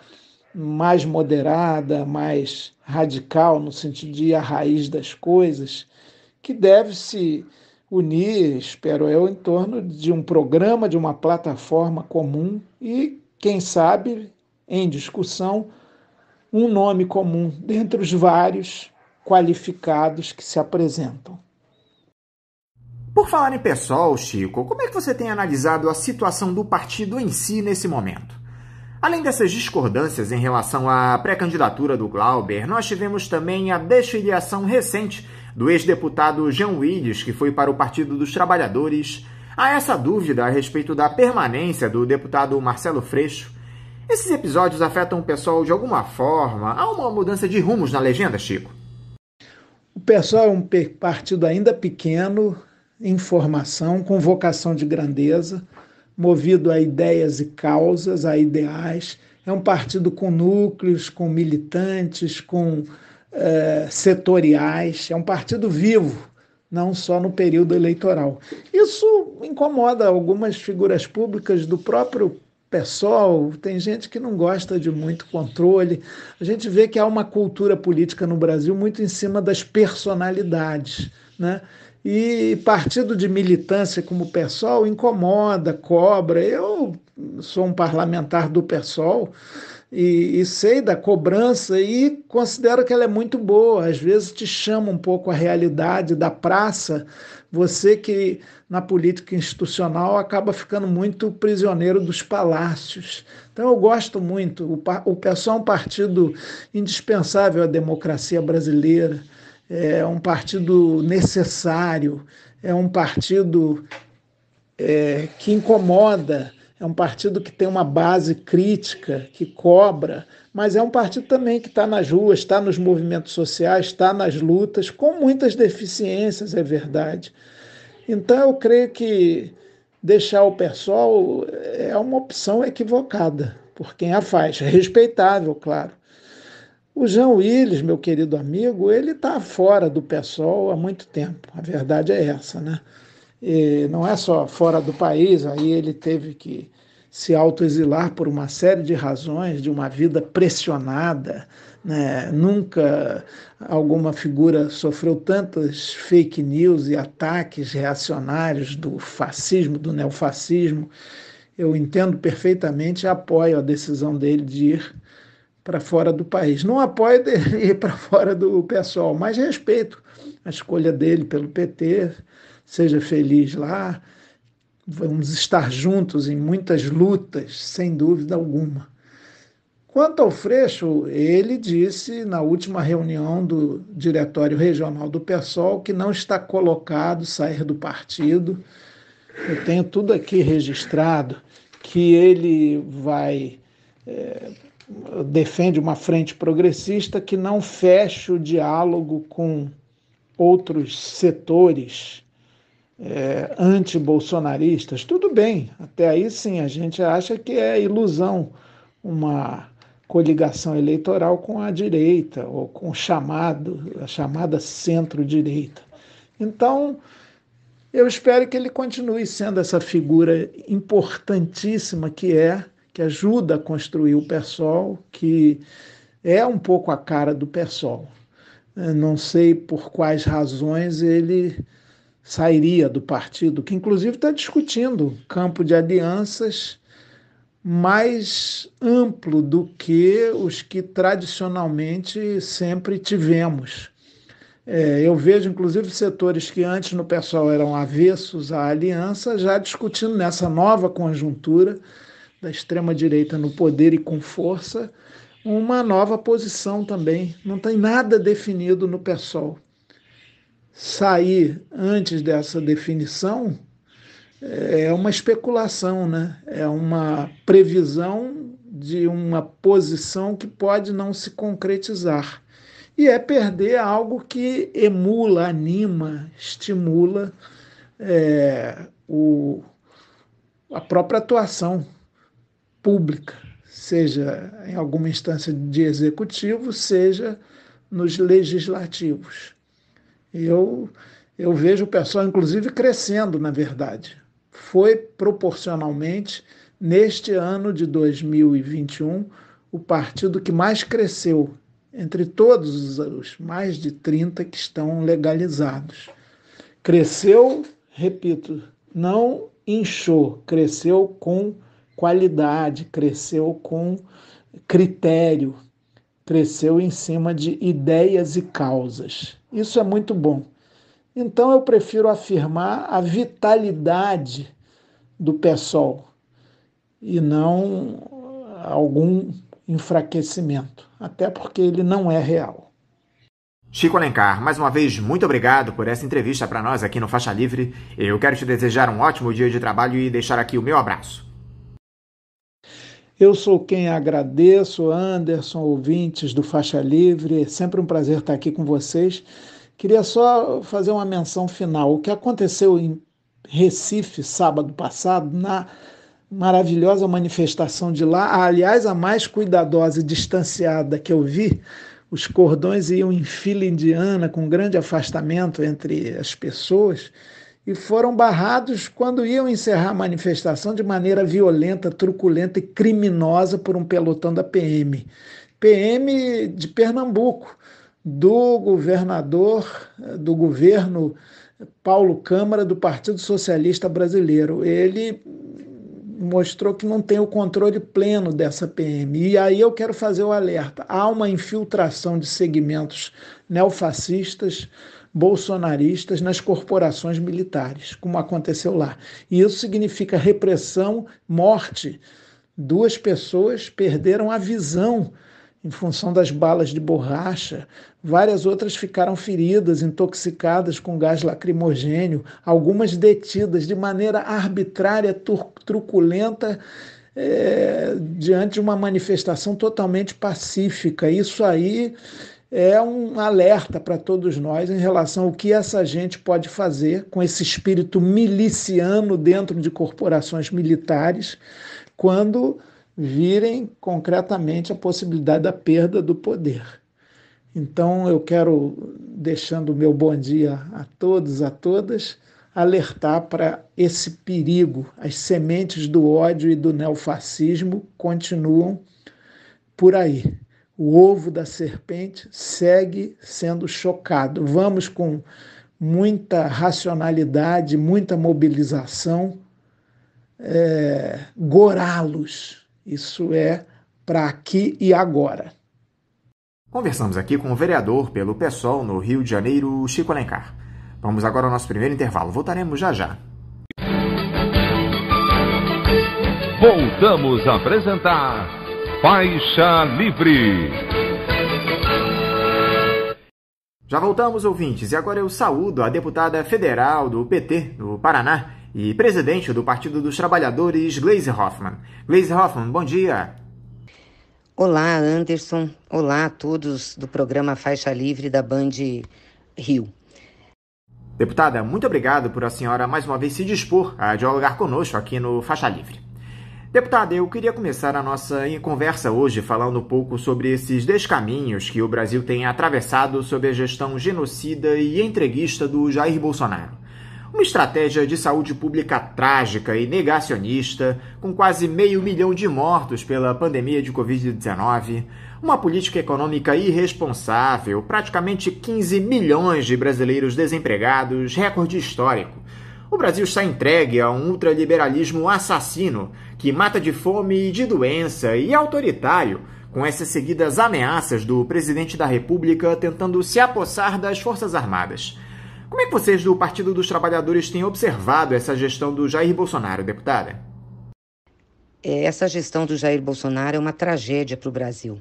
mais moderada, mais radical, no sentido de ir à raiz das coisas, que deve se unir, espero eu, em torno de um programa, de uma plataforma comum e, quem sabe, em discussão, um nome comum dentre os vários qualificados que se apresentam. Por falar em pessoal, Chico, como é que você tem analisado a situação do partido em si nesse momento? Além dessas discordâncias em relação à pré-candidatura do Glauber, nós tivemos também a desfiliação recente do ex-deputado Jean Willis, que foi para o Partido dos Trabalhadores. Há essa dúvida a respeito da permanência do deputado Marcelo Freixo. Esses episódios afetam o pessoal de alguma forma? Há uma mudança de rumos na legenda, Chico? O pessoal é um partido ainda pequeno, em formação, com vocação de grandeza, movido a ideias e causas, a ideais. É um partido com núcleos, com militantes, com eh, setoriais. É um partido vivo, não só no período eleitoral. Isso incomoda algumas figuras públicas do próprio pessoal, tem gente que não gosta de muito controle. A gente vê que há uma cultura política no Brasil muito em cima das personalidades, né? E partido de militância como o PSOL incomoda, cobra. Eu sou um parlamentar do PSOL e, e, sei da cobrança e considero que ela é muito boa. Às vezes te chama um pouco a realidade da praça, você que na política institucional acaba ficando muito prisioneiro dos palácios. Então eu gosto muito. O, o PSOL é um partido indispensável à democracia brasileira é um partido necessário, é um partido é, que incomoda, é um partido que tem uma base crítica, que cobra, mas é um partido também que está nas ruas, está nos movimentos sociais, está nas lutas, com muitas deficiências, é verdade. Então, eu creio que deixar o pessoal é uma opção equivocada por quem a faz, é respeitável, claro, o João Willis, meu querido amigo, ele está fora do PSOL há muito tempo. A verdade é essa, né? E não é só fora do país, aí ele teve que se autoexilar por uma série de razões, de uma vida pressionada. Né? Nunca alguma figura sofreu tantas fake news e ataques reacionários do fascismo, do neofascismo. Eu entendo perfeitamente e apoio a decisão dele de ir para fora do país. Não apoio dele ir para fora do pessoal, mas respeito a escolha dele pelo PT, seja feliz lá. Vamos estar juntos em muitas lutas, sem dúvida alguma. Quanto ao Freixo, ele disse na última reunião do Diretório Regional do PSOL que não está colocado sair do partido. Eu tenho tudo aqui registrado que ele vai é, defende uma frente progressista que não fecha o diálogo com outros setores é, anti-bolsonaristas. Tudo bem, até aí sim, a gente acha que é ilusão uma coligação eleitoral com a direita ou com chamado, a chamada centro-direita. Então, eu espero que ele continue sendo essa figura importantíssima que é que ajuda a construir o PSOL, que é um pouco a cara do PSOL. Não sei por quais razões ele sairia do partido, que inclusive está discutindo campo de alianças mais amplo do que os que tradicionalmente sempre tivemos. É, eu vejo, inclusive, setores que antes no pessoal eram avessos à aliança, já discutindo nessa nova conjuntura da extrema-direita no poder e com força, uma nova posição também. Não tem nada definido no PSOL. Sair antes dessa definição é uma especulação, né? é uma previsão de uma posição que pode não se concretizar. E é perder algo que emula, anima, estimula é, o, a própria atuação pública, seja em alguma instância de executivo, seja nos legislativos. Eu, eu vejo o pessoal, inclusive, crescendo, na verdade. Foi proporcionalmente, neste ano de 2021, o partido que mais cresceu entre todos os mais de 30 que estão legalizados. Cresceu, repito, não inchou, cresceu com qualidade, cresceu com critério, cresceu em cima de ideias e causas. Isso é muito bom. Então eu prefiro afirmar a vitalidade do PSOL e não algum enfraquecimento, até porque ele não é real. Chico Alencar, mais uma vez, muito obrigado por essa entrevista para nós aqui no Faixa Livre. Eu quero te desejar um ótimo dia de trabalho e deixar aqui o meu abraço. Eu sou quem agradeço, Anderson, ouvintes do Faixa Livre, é sempre um prazer estar aqui com vocês. Queria só fazer uma menção final. O que aconteceu em Recife sábado passado, na maravilhosa manifestação de lá, aliás, a mais cuidadosa e distanciada que eu vi, os cordões iam em fila indiana, com um grande afastamento entre as pessoas e foram barrados quando iam encerrar a manifestação de maneira violenta, truculenta e criminosa por um pelotão da PM. PM de Pernambuco, do governador do governo Paulo Câmara do Partido Socialista Brasileiro. Ele mostrou que não tem o controle pleno dessa PM. E aí eu quero fazer o alerta: há uma infiltração de segmentos neofascistas bolsonaristas nas corporações militares, como aconteceu lá. E isso significa repressão, morte. Duas pessoas perderam a visão em função das balas de borracha. Várias outras ficaram feridas, intoxicadas com gás lacrimogênio, algumas detidas de maneira arbitrária, truculenta, é, diante de uma manifestação totalmente pacífica. Isso aí é um alerta para todos nós em relação ao que essa gente pode fazer com esse espírito miliciano dentro de corporações militares, quando virem concretamente a possibilidade da perda do poder. Então, eu quero, deixando o meu bom dia a todos, a todas, alertar para esse perigo. As sementes do ódio e do neofascismo continuam por aí o ovo da serpente segue sendo chocado. Vamos com muita racionalidade, muita mobilização, é, gorá-los. Isso é para aqui e agora. Conversamos aqui com o vereador pelo PSOL no Rio de Janeiro, Chico Alencar. Vamos agora ao nosso primeiro intervalo. Voltaremos já já. Voltamos a apresentar Faixa Livre. Já voltamos, ouvintes, e agora eu saúdo a deputada federal do PT do Paraná e presidente do Partido dos Trabalhadores, Gleise Hoffmann. Gleise Hoffmann, bom dia. Olá, Anderson. Olá a todos do programa Faixa Livre da Band Rio. Deputada, muito obrigado por a senhora mais uma vez se dispor a dialogar conosco aqui no Faixa Livre. Deputada, eu queria começar a nossa conversa hoje falando um pouco sobre esses descaminhos que o Brasil tem atravessado sob a gestão genocida e entreguista do Jair Bolsonaro. Uma estratégia de saúde pública trágica e negacionista, com quase meio milhão de mortos pela pandemia de Covid-19, uma política econômica irresponsável, praticamente 15 milhões de brasileiros desempregados, recorde histórico o Brasil está entregue a um ultraliberalismo assassino que mata de fome e de doença e é autoritário, com essas seguidas ameaças do presidente da República tentando se apossar das Forças Armadas. Como é que vocês do Partido dos Trabalhadores têm observado essa gestão do Jair Bolsonaro, deputada? É, essa gestão do Jair Bolsonaro é uma tragédia para o Brasil.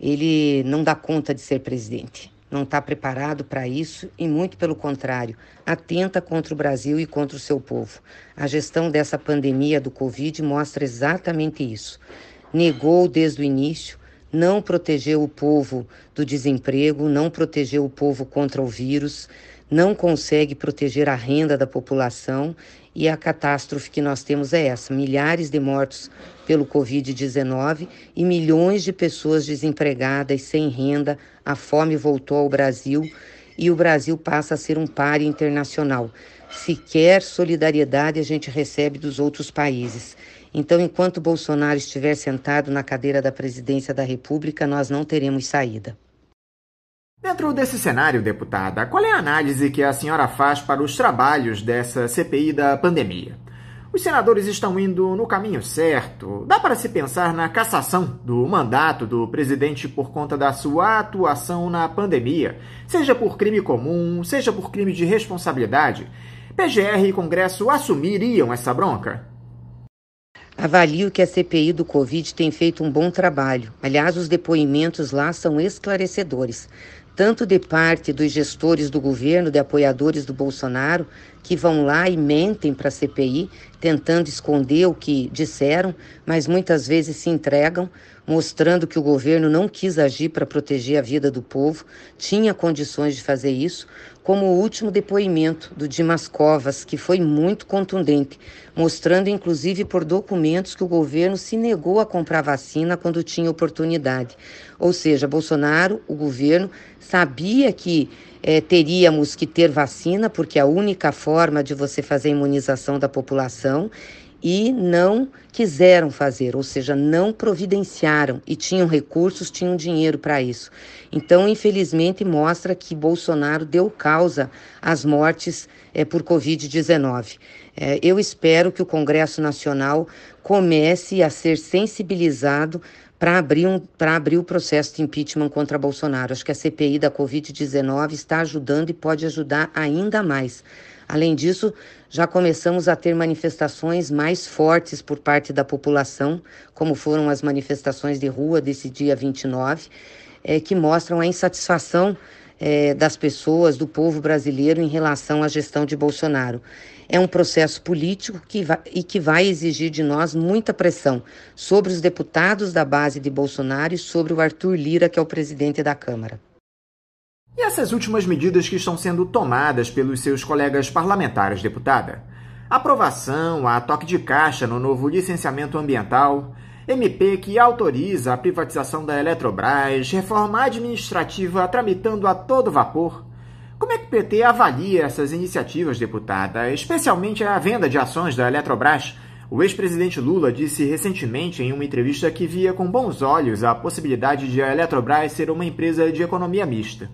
Ele não dá conta de ser presidente não está preparado para isso e, muito pelo contrário, atenta contra o Brasil e contra o seu povo. A gestão dessa pandemia do Covid mostra exatamente isso. Negou desde o início, não protegeu o povo do desemprego, não protegeu o povo contra o vírus, não consegue proteger a renda da população e a catástrofe que nós temos é essa: milhares de mortos pelo Covid-19 e milhões de pessoas desempregadas, sem renda, a fome voltou ao Brasil e o Brasil passa a ser um páreo internacional. Sequer solidariedade a gente recebe dos outros países. Então, enquanto Bolsonaro estiver sentado na cadeira da presidência da República, nós não teremos saída. Dentro desse cenário, deputada, qual é a análise que a senhora faz para os trabalhos dessa CPI da pandemia? os senadores estão indo no caminho certo. Dá para se pensar na cassação do mandato do presidente por conta da sua atuação na pandemia, seja por crime comum, seja por crime de responsabilidade. PGR e Congresso assumiriam essa bronca? Avalio que a CPI do Covid tem feito um bom trabalho. Aliás, os depoimentos lá são esclarecedores tanto de parte dos gestores do governo, de apoiadores do Bolsonaro, que vão lá e mentem para a CPI, tentando esconder o que disseram, mas muitas vezes se entregam, mostrando que o governo não quis agir para proteger a vida do povo, tinha condições de fazer isso, como o último depoimento do Dimas Covas, que foi muito contundente, mostrando inclusive por documentos que o governo se negou a comprar vacina quando tinha oportunidade. Ou seja, Bolsonaro, o governo, sabia que é, teríamos que ter vacina, porque é a única forma de você fazer a imunização da população, e não quiseram fazer, ou seja, não providenciaram e tinham recursos, tinham dinheiro para isso. Então, infelizmente, mostra que Bolsonaro deu causa às mortes é, por Covid-19. É, eh, eu espero que o Congresso Nacional comece a ser sensibilizado para abrir, um, abrir o processo de impeachment contra Bolsonaro. Acho que a CPI da Covid-19 está ajudando e pode ajudar ainda mais. Além disso, já começamos a ter manifestações mais fortes por parte da população, como foram as manifestações de rua desse dia 29, é, eh, que mostram a insatisfação é, das pessoas, do povo brasileiro em relação à gestão de Bolsonaro. É um processo político que vai, e que vai exigir de nós muita pressão sobre os deputados da base de Bolsonaro e sobre o Arthur Lira, que é o presidente da Câmara. E essas últimas medidas que estão sendo tomadas pelos seus colegas parlamentares, deputada? Aprovação a toque de caixa no novo licenciamento ambiental, MP que autoriza a privatização da Eletrobras, reforma administrativa tramitando a todo vapor, como é que o PT avalia essas iniciativas, deputada, especialmente a venda de ações da Eletrobras? O ex-presidente Lula disse recentemente em uma entrevista que via com bons olhos a possibilidade de a Eletrobras ser uma empresa de economia mista.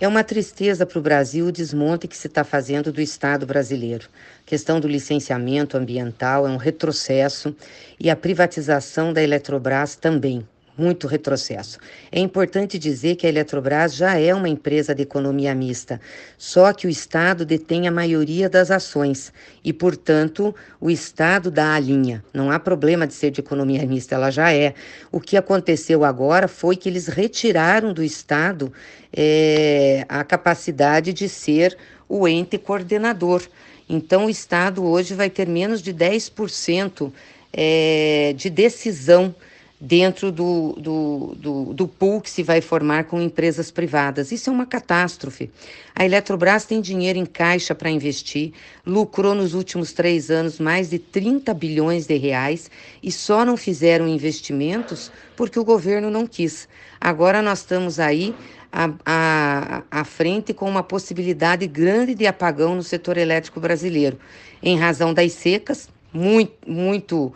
É uma tristeza para o Brasil o desmonte que se está fazendo do Estado brasileiro. A questão do licenciamento ambiental é um retrocesso e a privatização da Eletrobras também muito retrocesso. É importante dizer que a Eletrobras já é uma empresa de economia mista, só que o Estado detém a maioria das ações e, portanto, o Estado dá a linha. Não há problema de ser de economia mista, ela já é. O que aconteceu agora foi que eles retiraram do Estado é, a capacidade de ser o ente coordenador. Então, o Estado hoje vai ter menos de 10% é, eh, de decisão dentro do, do, do, do pool que se vai formar com empresas privadas. Isso é uma catástrofe. A Eletrobras tem dinheiro em caixa para investir, lucrou nos últimos três anos mais de 30 bilhões de reais e só não fizeram investimentos porque o governo não quis. Agora nós estamos aí à, à, à frente com uma possibilidade grande de apagão no setor elétrico brasileiro, em razão das secas, muito, muito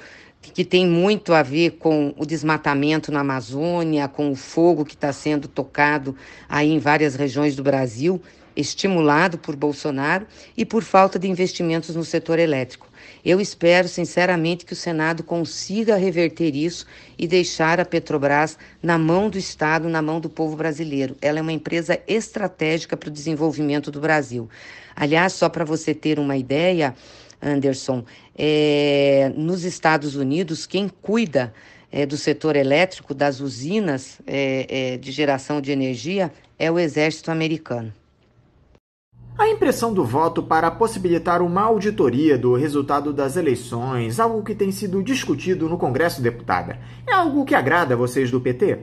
que tem muito a ver com o desmatamento na Amazônia, com o fogo que está sendo tocado aí em várias regiões do Brasil, estimulado por Bolsonaro e por falta de investimentos no setor elétrico. Eu espero, sinceramente, que o Senado consiga reverter isso e deixar a Petrobras na mão do Estado, na mão do povo brasileiro. Ela é uma empresa estratégica para o desenvolvimento do Brasil. Aliás, só para você ter uma ideia, Anderson, é, nos Estados Unidos, quem cuida é, do setor elétrico, das usinas é, é, de geração de energia, é o Exército Americano. A impressão do voto para possibilitar uma auditoria do resultado das eleições, algo que tem sido discutido no Congresso, deputada, é algo que agrada a vocês do PT?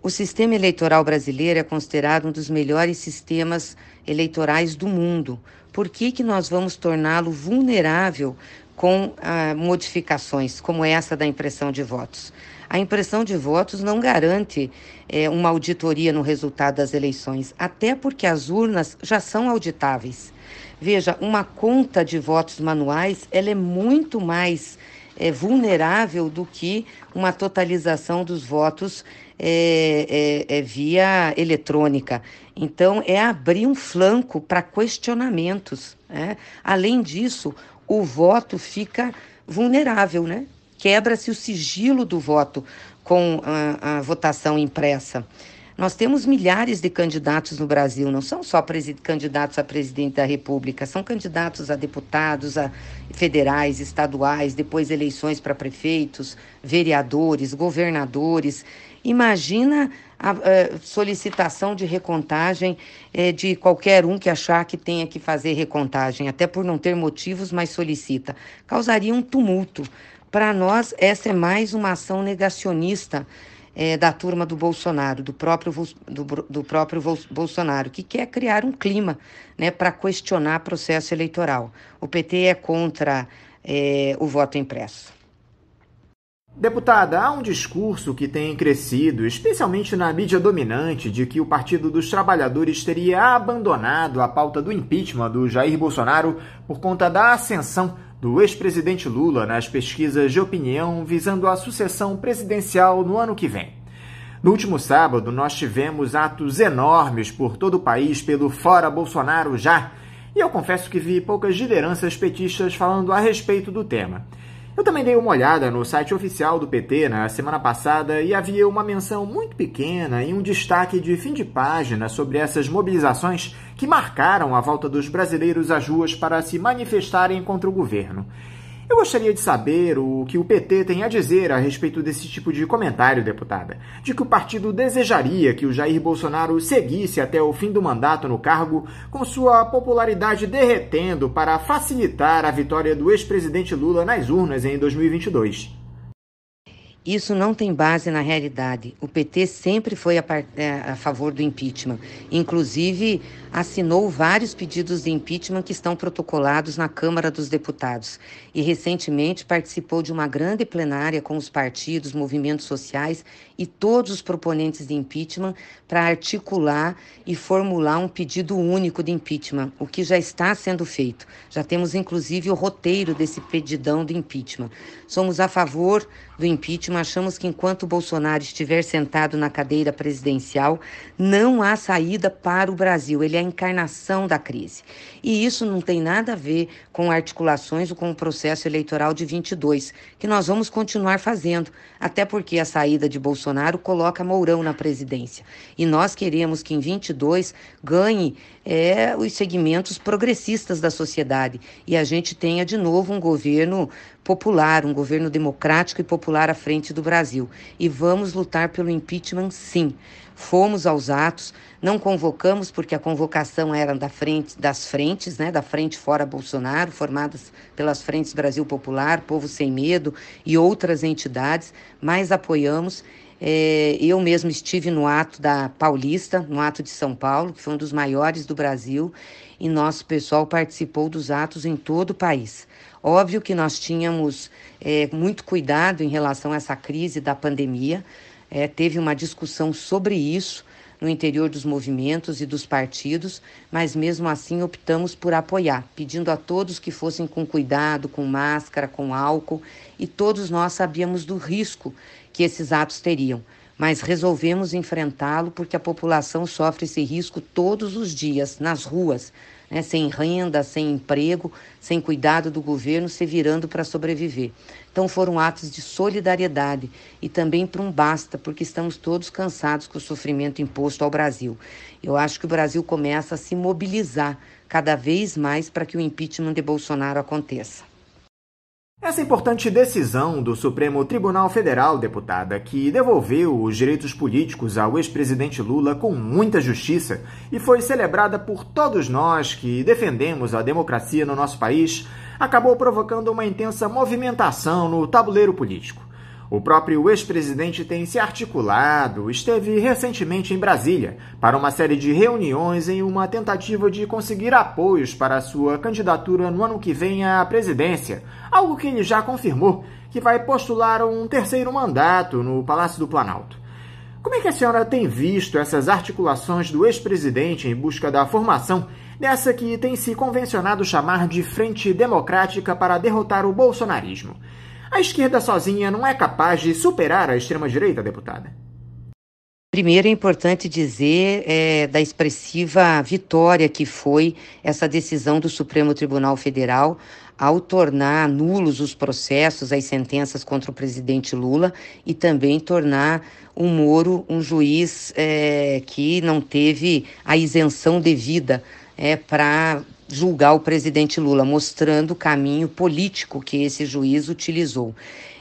O sistema eleitoral brasileiro é considerado um dos melhores sistemas eleitorais do mundo, por que, que nós vamos torná-lo vulnerável com ah, modificações como essa da impressão de votos? A impressão de votos não garante é, uma auditoria no resultado das eleições, até porque as urnas já são auditáveis. Veja, uma conta de votos manuais ela é muito mais é, vulnerável do que uma totalização dos votos é, é, é via eletrônica. Então, é abrir um flanco para questionamentos. Né? Além disso, o voto fica vulnerável, né? Quebra-se o sigilo do voto com a, a votação impressa. Nós temos milhares de candidatos no Brasil, não são só candidatos a presidente da República, são candidatos a deputados, a federais, estaduais, depois eleições para prefeitos, vereadores, governadores. Imagina a, a eh, solicitação de recontagem é, de qualquer um que achar que tenha que fazer recontagem, até por não ter motivos, mas solicita. Causaria um tumulto. Para nós, essa é mais uma ação negacionista é, da turma do Bolsonaro, do próprio, do, do, próprio Bolsonaro, que quer criar um clima né, para questionar processo eleitoral. O PT é contra é, o voto impresso. Deputada, há um discurso que tem crescido, especialmente na mídia dominante, de que o Partido dos Trabalhadores teria abandonado a pauta do impeachment do Jair Bolsonaro por conta da ascensão do ex-presidente Lula nas pesquisas de opinião visando a sucessão presidencial no ano que vem. No último sábado, nós tivemos atos enormes por todo o país pelo Fora Bolsonaro já, e eu confesso que vi poucas lideranças petistas falando a respeito do tema. Eu também dei uma olhada no site oficial do PT na né, semana passada e havia uma menção muito pequena e um destaque de fim de página sobre essas mobilizações que marcaram a volta dos brasileiros às ruas para se manifestarem contra o governo. Eu gostaria de saber o que o PT tem a dizer a respeito desse tipo de comentário, deputada. De que o partido desejaria que o Jair Bolsonaro seguisse até o fim do mandato no cargo, com sua popularidade derretendo para facilitar a vitória do ex-presidente Lula nas urnas em 2022. Isso não tem base na realidade. O PT sempre foi a, par... É, a, favor do impeachment. Inclusive, assinou vários pedidos de impeachment que estão protocolados na Câmara dos Deputados e recentemente participou de uma grande plenária com os partidos, movimentos sociais e todos os proponentes de impeachment para articular e formular um pedido único de impeachment, o que já está sendo feito. Já temos inclusive o roteiro desse pedidão de impeachment. Somos a favor do impeachment, achamos que enquanto Bolsonaro estiver sentado na cadeira presidencial, não há saída para o Brasil. Ele é a encarnação da crise. E isso não tem nada a ver com articulações ou com o processo eleitoral de 22, que nós vamos continuar fazendo, até porque a saída de Bolsonaro coloca Mourão na presidência. E nós queremos que em 22 ganhe é, os segmentos progressistas da sociedade e a gente tenha de novo um governo popular, um governo democrático e popular à frente do Brasil. E vamos lutar pelo impeachment, sim. Fomos aos atos, não convocamos porque a convocação era da frente, das frentes, né, da frente fora Bolsonaro, formadas pelas frentes Brasil Popular, Povo Sem Medo e outras entidades, mas apoiamos. É, eu mesmo estive no ato da Paulista, no ato de São Paulo, que foi um dos maiores do Brasil, e nosso pessoal participou dos atos em todo o país. Óbvio que nós tínhamos é, muito cuidado em relação a essa crise da pandemia, é, teve uma discussão sobre isso no interior dos movimentos e dos partidos, mas mesmo assim optamos por apoiar, pedindo a todos que fossem com cuidado, com máscara, com álcool, e todos nós sabíamos do risco que esses atos teriam mas resolvemos enfrentá-lo porque a população sofre esse risco todos os dias, nas ruas, né, sem renda, sem emprego, sem cuidado do governo, se virando para sobreviver. Então foram atos de solidariedade e também para um basta, porque estamos todos cansados com o sofrimento imposto ao Brasil. Eu acho que o Brasil começa a se mobilizar cada vez mais para que o impeachment de Bolsonaro aconteça. Essa importante decisão do Supremo Tribunal Federal, deputada, que devolveu os direitos políticos ao ex-presidente Lula com muita justiça e foi celebrada por todos nós que defendemos a democracia no nosso país, acabou provocando uma intensa movimentação no tabuleiro político. O próprio ex-presidente tem se articulado, esteve recentemente em Brasília para uma série de reuniões em uma tentativa de conseguir apoios para sua candidatura no ano que vem à presidência, algo que ele já confirmou que vai postular um terceiro mandato no Palácio do Planalto. Como é que a senhora tem visto essas articulações do ex-presidente em busca da formação dessa que tem se convencionado chamar de Frente Democrática para derrotar o bolsonarismo? A esquerda sozinha não é capaz de superar a extrema-direita, deputada. Primeiro é importante dizer é, da expressiva vitória que foi essa decisão do Supremo Tribunal Federal ao tornar nulos os processos, as sentenças contra o presidente Lula e também tornar o Moro um juiz é, que não teve a isenção devida é, para julgar o presidente Lula, mostrando o caminho político que esse juiz utilizou.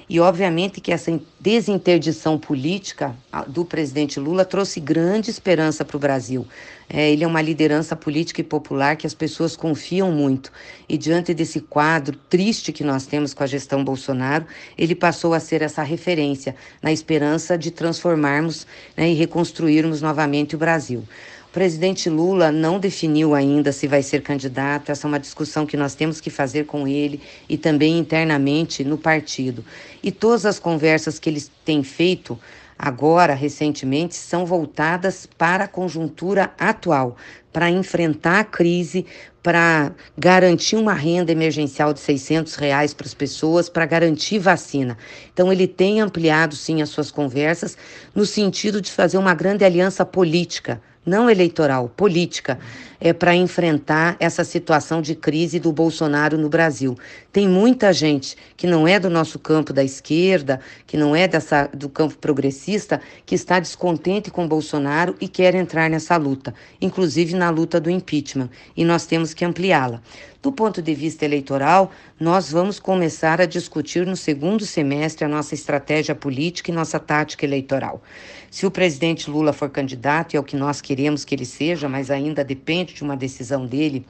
E obviamente que essa desinterdição política do presidente Lula trouxe grande esperança para o Brasil. É, ele é uma liderança política e popular que as pessoas confiam muito. E diante desse quadro triste que nós temos com a gestão Bolsonaro, ele passou a ser essa referência, na esperança de transformarmos né, e reconstruirmos novamente o Brasil. O presidente Lula não definiu ainda se vai ser candidato. Essa é uma discussão que nós temos que fazer com ele e também internamente no partido. E todas as conversas que ele tem feito agora, recentemente, são voltadas para a conjuntura atual, para enfrentar a crise, para garantir uma renda emergencial de 600 reais para as pessoas, para garantir vacina. Então, ele tem ampliado, sim, as suas conversas no sentido de fazer uma grande aliança política não eleitoral, política, é para enfrentar essa situação de crise do Bolsonaro no Brasil. Tem muita gente que não é do nosso campo da esquerda, que não é dessa, do campo progressista, que está descontente com Bolsonaro e quer entrar nessa luta, inclusive na luta do impeachment, e nós temos que ampliá-la. Do ponto de vista eleitoral, nós vamos começar a discutir no segundo semestre a nossa estratégia política e nossa tática eleitoral. Se o presidente Lula for candidato, e é o que nós queremos que ele seja, mas ainda depende de uma decisão dele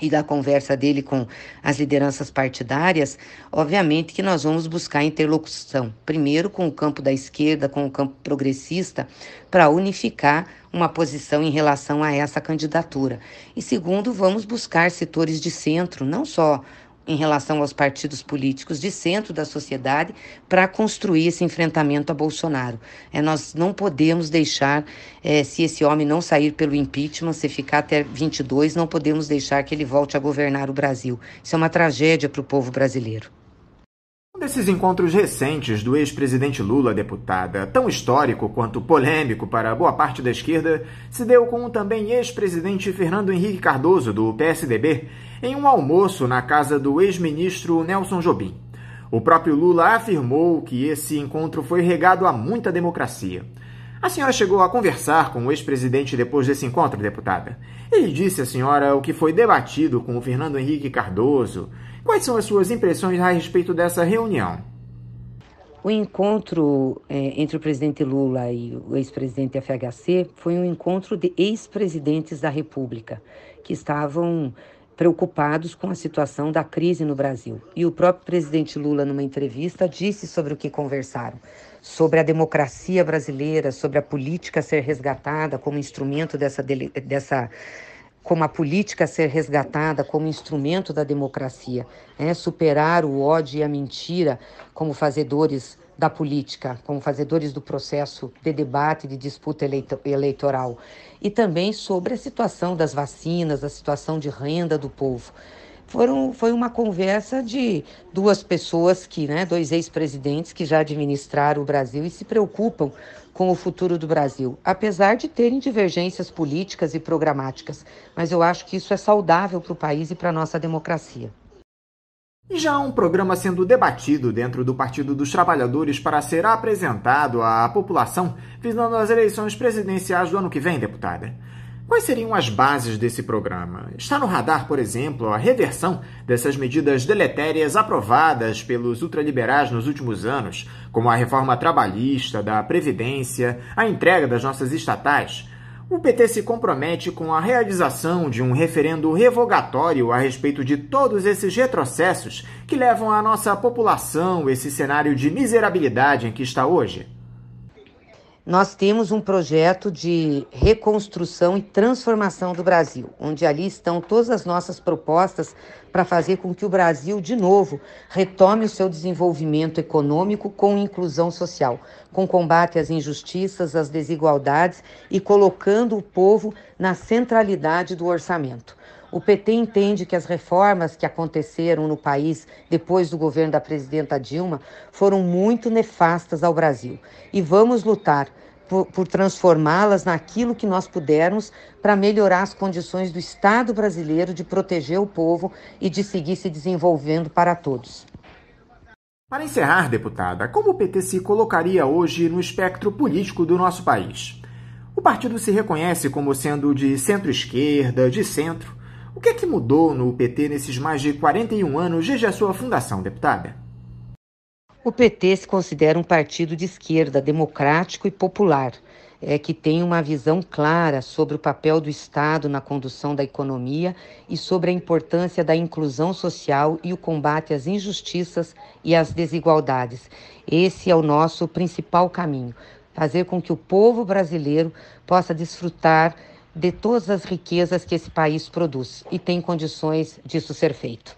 e da conversa dele com as lideranças partidárias, obviamente que nós vamos buscar interlocução, primeiro com o campo da esquerda, com o campo progressista, para unificar uma posição em relação a essa candidatura. E segundo, vamos buscar setores de centro, não só em relação aos partidos políticos de centro da sociedade para construir esse enfrentamento a Bolsonaro. É, nós não podemos deixar, é, se esse homem não sair pelo impeachment, se ficar até 22, não podemos deixar que ele volte a governar o Brasil. Isso é uma tragédia para o povo brasileiro. Um desses encontros recentes do ex-presidente Lula, deputada, tão histórico quanto polêmico para boa parte da esquerda, se deu com o também ex-presidente Fernando Henrique Cardoso, do PSDB, em um almoço na casa do ex-ministro Nelson Jobim. O próprio Lula afirmou que esse encontro foi regado a muita democracia. A senhora chegou a conversar com o ex-presidente depois desse encontro, deputada. Ele disse à senhora o que foi debatido com o Fernando Henrique Cardoso Quais são as suas impressões a respeito dessa reunião? O encontro é, entre o presidente Lula e o ex-presidente FHC foi um encontro de ex-presidentes da República, que estavam preocupados com a situação da crise no Brasil. E o próprio presidente Lula, numa entrevista, disse sobre o que conversaram: sobre a democracia brasileira, sobre a política ser resgatada como instrumento dessa, dessa como a política ser resgatada como instrumento da democracia, né? superar o ódio e a mentira como fazedores da política, como fazedores do processo de debate, de disputa eleitoral, e também sobre a situação das vacinas, a situação de renda do povo. Foram, foi uma conversa de duas pessoas que, né, dois ex-presidentes que já administraram o Brasil e se preocupam com o futuro do Brasil, apesar de terem divergências políticas e programáticas. Mas eu acho que isso é saudável para o país e para a nossa democracia. Já um programa sendo debatido dentro do Partido dos Trabalhadores para ser apresentado à população visando as eleições presidenciais do ano que vem, deputada. Quais seriam as bases desse programa? Está no radar, por exemplo, a reversão dessas medidas deletérias aprovadas pelos ultraliberais nos últimos anos, como a reforma trabalhista, da Previdência, a entrega das nossas estatais. O PT se compromete com a realização de um referendo revogatório a respeito de todos esses retrocessos que levam a nossa população esse cenário de miserabilidade em que está hoje nós temos um projeto de reconstrução e transformação do Brasil, onde ali estão todas as nossas propostas para fazer com que o Brasil, de novo, retome o seu desenvolvimento econômico com inclusão social, com combate às injustiças, às desigualdades e colocando o povo na centralidade do orçamento. O PT entende que as reformas que aconteceram no país depois do governo da presidenta Dilma foram muito nefastas ao Brasil e vamos lutar por, por transformá-las naquilo que nós pudermos para melhorar as condições do Estado brasileiro de proteger o povo e de seguir se desenvolvendo para todos. Para encerrar, deputada, como o PT se colocaria hoje no espectro político do nosso país? O partido se reconhece como sendo de centro-esquerda, de centro, o que é que mudou no PT nesses mais de 41 anos desde a sua fundação, deputada? O PT se considera um partido de esquerda, democrático e popular, é, que tem uma visão clara sobre o papel do Estado na condução da economia e sobre a importância da inclusão social e o combate às injustiças e às desigualdades. Esse é o nosso principal caminho: fazer com que o povo brasileiro possa desfrutar de todas as riquezas que esse país produz e tem condições disso ser feito.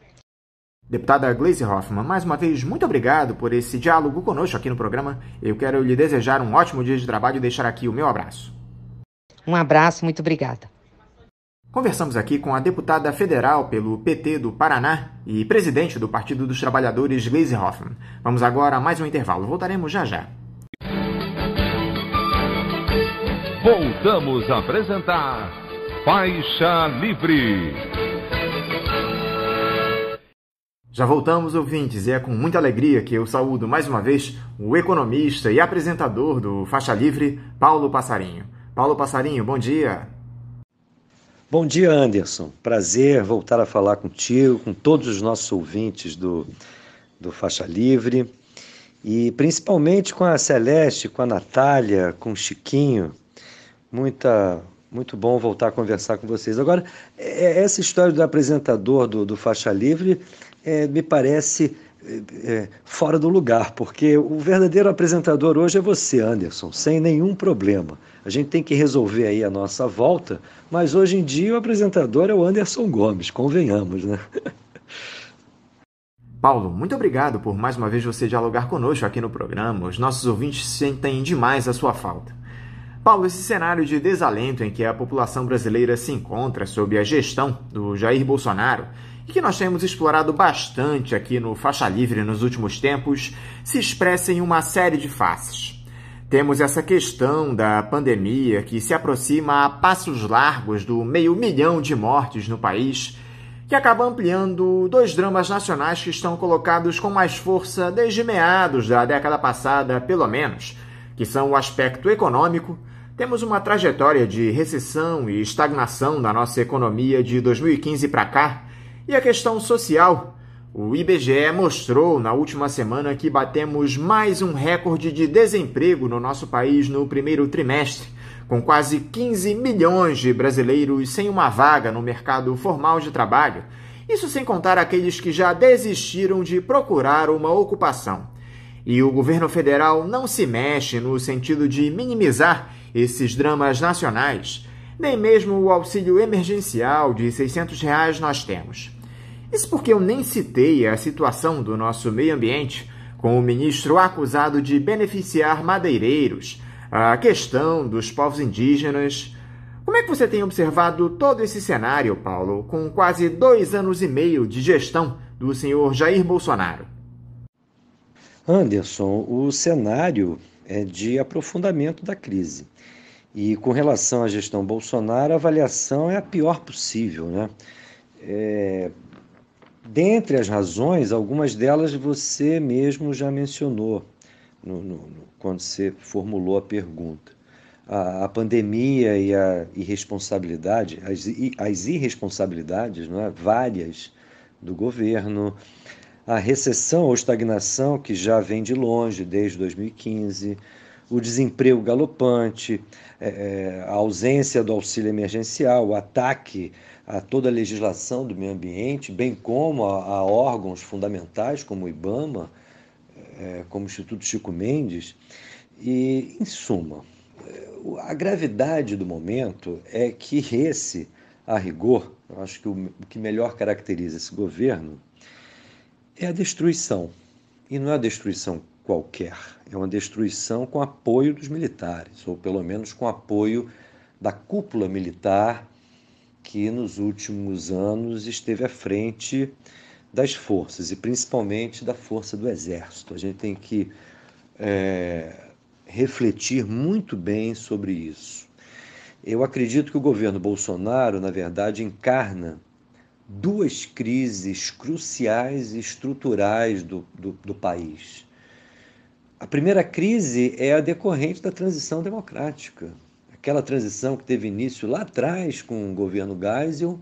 Deputada Gleisi Hoffmann, mais uma vez, muito obrigado por esse diálogo conosco aqui no programa. Eu quero lhe desejar um ótimo dia de trabalho e deixar aqui o meu abraço. Um abraço, muito obrigada. Conversamos aqui com a deputada federal pelo PT do Paraná e presidente do Partido dos Trabalhadores, Gleisi Hoffmann. Vamos agora a mais um intervalo. Voltaremos já já. voltamos a apresentar Faixa Livre. Já voltamos, ouvintes, e é com muita alegria que eu saúdo mais uma vez o economista e apresentador do Faixa Livre, Paulo Passarinho. Paulo Passarinho, bom dia. Bom dia, Anderson. Prazer voltar a falar contigo, com todos os nossos ouvintes do, do Faixa Livre e principalmente com a Celeste, com a Natália, com o Chiquinho, Muita, muito bom voltar a conversar com vocês. Agora, é, é, essa história do apresentador do, do Faixa Livre é, me parece é, é, fora do lugar, porque o verdadeiro apresentador hoje é você, Anderson, sem nenhum problema. A gente tem que resolver aí a nossa volta, mas hoje em dia o apresentador é o Anderson Gomes, convenhamos, né? Paulo, muito obrigado por mais uma vez você dialogar conosco aqui no programa. Os nossos ouvintes sentem demais a sua falta. Paulo, esse cenário de desalento em que a população brasileira se encontra sob a gestão do Jair Bolsonaro e que nós temos explorado bastante aqui no Faixa Livre nos últimos tempos, se expressa em uma série de faces. Temos essa questão da pandemia que se aproxima a passos largos do meio milhão de mortes no país, que acaba ampliando dois dramas nacionais que estão colocados com mais força desde meados da década passada, pelo menos, que são o aspecto econômico temos uma trajetória de recessão e estagnação da nossa economia de 2015 para cá, e a questão social. O IBGE mostrou na última semana que batemos mais um recorde de desemprego no nosso país no primeiro trimestre, com quase 15 milhões de brasileiros sem uma vaga no mercado formal de trabalho. Isso sem contar aqueles que já desistiram de procurar uma ocupação. E o governo federal não se mexe no sentido de minimizar esses dramas nacionais, nem mesmo o auxílio emergencial de 600 reais nós temos. Isso porque eu nem citei a situação do nosso meio ambiente, com o ministro acusado de beneficiar madeireiros, a questão dos povos indígenas. Como é que você tem observado todo esse cenário, Paulo, com quase dois anos e meio de gestão do senhor Jair Bolsonaro? Anderson, o cenário é, de aprofundamento da crise. E com relação à gestão Bolsonaro, a avaliação é a pior possível. Né? É... Dentre as razões, algumas delas você mesmo já mencionou no, no, no, quando você formulou a pergunta. A, a pandemia e a irresponsabilidade, as, as irresponsabilidades não é? várias do governo, a recessão ou estagnação que já vem de longe desde 2015, o desemprego galopante, é, é, a ausência do auxílio emergencial, o ataque a toda a legislação do meio ambiente, bem como a, órgãos fundamentais como o IBAMA, é, como o Instituto Chico Mendes. E, em suma, a gravidade do momento é que esse, a rigor, eu acho que o que melhor caracteriza esse governo é a destruição. E não é a destruição qualquer, é uma destruição com apoio dos militares, ou pelo menos com apoio da cúpula militar que nos últimos anos esteve à frente das forças e principalmente da força do exército. A gente tem que é, refletir muito bem sobre isso. Eu acredito que o governo Bolsonaro, na verdade, encarna duas crises cruciais e estruturais do, do, do país. A primeira crise é a decorrente da transição democrática, aquela transição que teve início lá atrás com o governo Geisel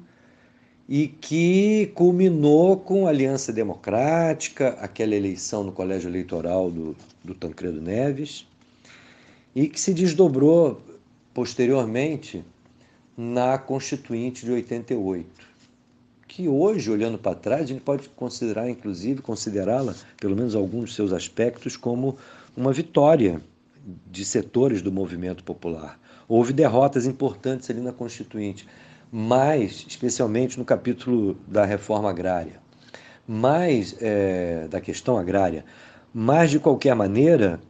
e que culminou com a Aliança Democrática, aquela eleição no colégio eleitoral do, do Tancredo Neves, e que se desdobrou posteriormente na Constituinte de 88 que hoje, olhando para trás, a gente pode considerar, inclusive, considerá-la, pelo menos alguns de seus aspectos, como uma vitória de setores do movimento popular. Houve derrotas importantes ali na Constituinte, mas, especialmente no capítulo da reforma agrária, mas é, da questão agrária, mas de qualquer maneira,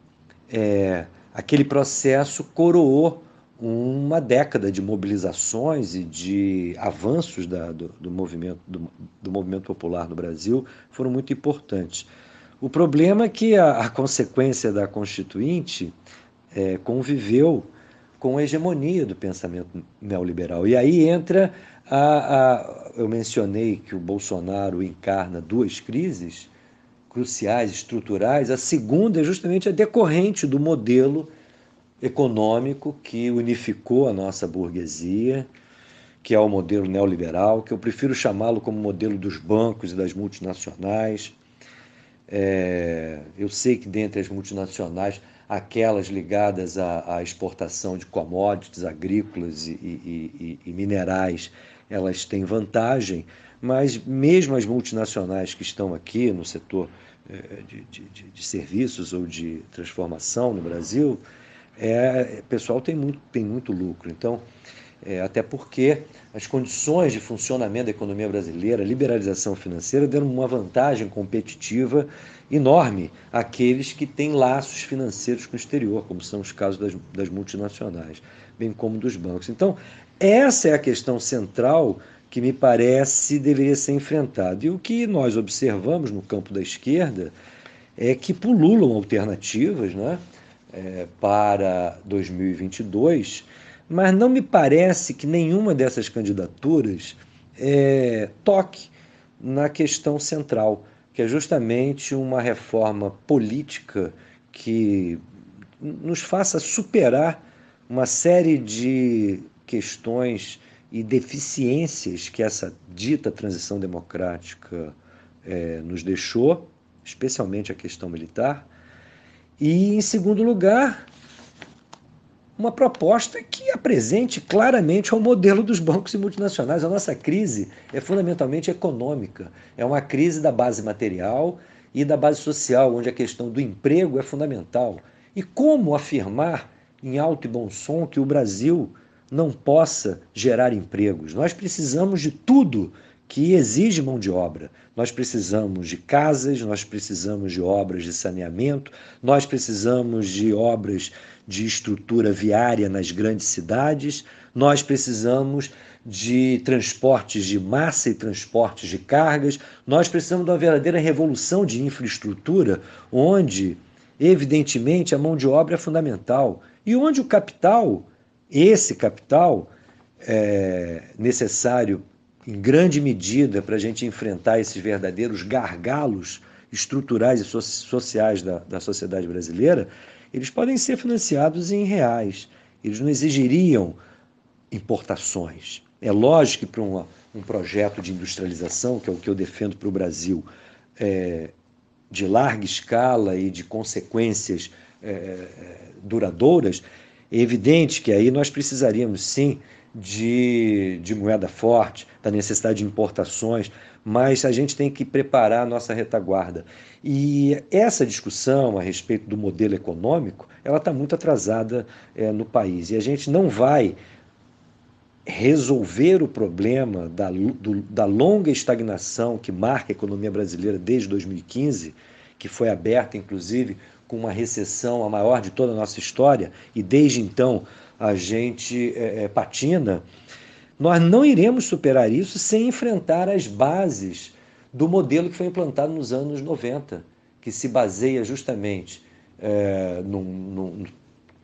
é, aquele processo coroou uma década de mobilizações e de avanços da, do, do, movimento, do, do, movimento popular no Brasil foram muito importantes. O problema é que a, a consequência da Constituinte é, conviveu com a hegemonia do pensamento neoliberal. E aí entra a, a. Eu mencionei que o Bolsonaro encarna duas crises cruciais, estruturais. A segunda é justamente a decorrente do modelo econômico que unificou a nossa burguesia, que é o modelo neoliberal, que eu prefiro chamá-lo como modelo dos bancos e das multinacionais. É, eu sei que dentre as multinacionais, aquelas ligadas à, à exportação de commodities agrícolas e, e, e, e minerais, elas têm vantagem, mas mesmo as multinacionais que estão aqui no setor é, de, de, de, serviços ou de transformação no Brasil, é, pessoal tem muito, tem muito lucro. Então, é, até porque as condições de funcionamento da economia brasileira, a liberalização financeira, deram uma vantagem competitiva enorme àqueles que têm laços financeiros com o exterior, como são os casos das, das multinacionais, bem como dos bancos. Então, essa é a questão central que me parece deveria ser enfrentada. E o que nós observamos no campo da esquerda é que pululam alternativas, né? é, para 2022, mas não me parece que nenhuma dessas candidaturas é, toque na questão central, que é justamente uma reforma política que nos faça superar uma série de questões e deficiências que essa dita transição democrática é, nos deixou, especialmente a questão militar, e, em segundo lugar, uma proposta que apresente claramente ao modelo dos bancos e multinacionais. A nossa crise é fundamentalmente econômica, é uma crise da base material e da base social, onde a questão do emprego é fundamental. E como afirmar em alto e bom som que o Brasil não possa gerar empregos? Nós precisamos de tudo que exige mão de obra. Nós precisamos de casas, nós precisamos de obras de saneamento, nós precisamos de obras de estrutura viária nas grandes cidades, nós precisamos de transportes de massa e transportes de cargas, nós precisamos de uma verdadeira revolução de infraestrutura, onde, evidentemente, a mão de obra é fundamental e onde o capital, esse capital é necessário em grande medida, para a gente enfrentar esses verdadeiros gargalos estruturais e so sociais da, da sociedade brasileira, eles podem ser financiados em reais. Eles não exigiriam importações. É lógico que para um, um projeto de industrialização, que é o que eu defendo para o Brasil, é, de larga escala e de consequências é, é duradouras, é evidente que aí nós precisaríamos sim de, de moeda forte, da necessidade de importações, mas a gente tem que preparar a nossa retaguarda. E essa discussão a respeito do modelo econômico, ela está muito atrasada é, no país. E a gente não vai resolver o problema da, do, da longa estagnação que marca a economia brasileira desde 2015, que foi aberta, inclusive, com uma recessão a maior de toda a nossa história, e desde então a gente é, é, patina, nós não iremos superar isso sem enfrentar as bases do modelo que foi implantado nos anos 90, que se baseia justamente é, num, num,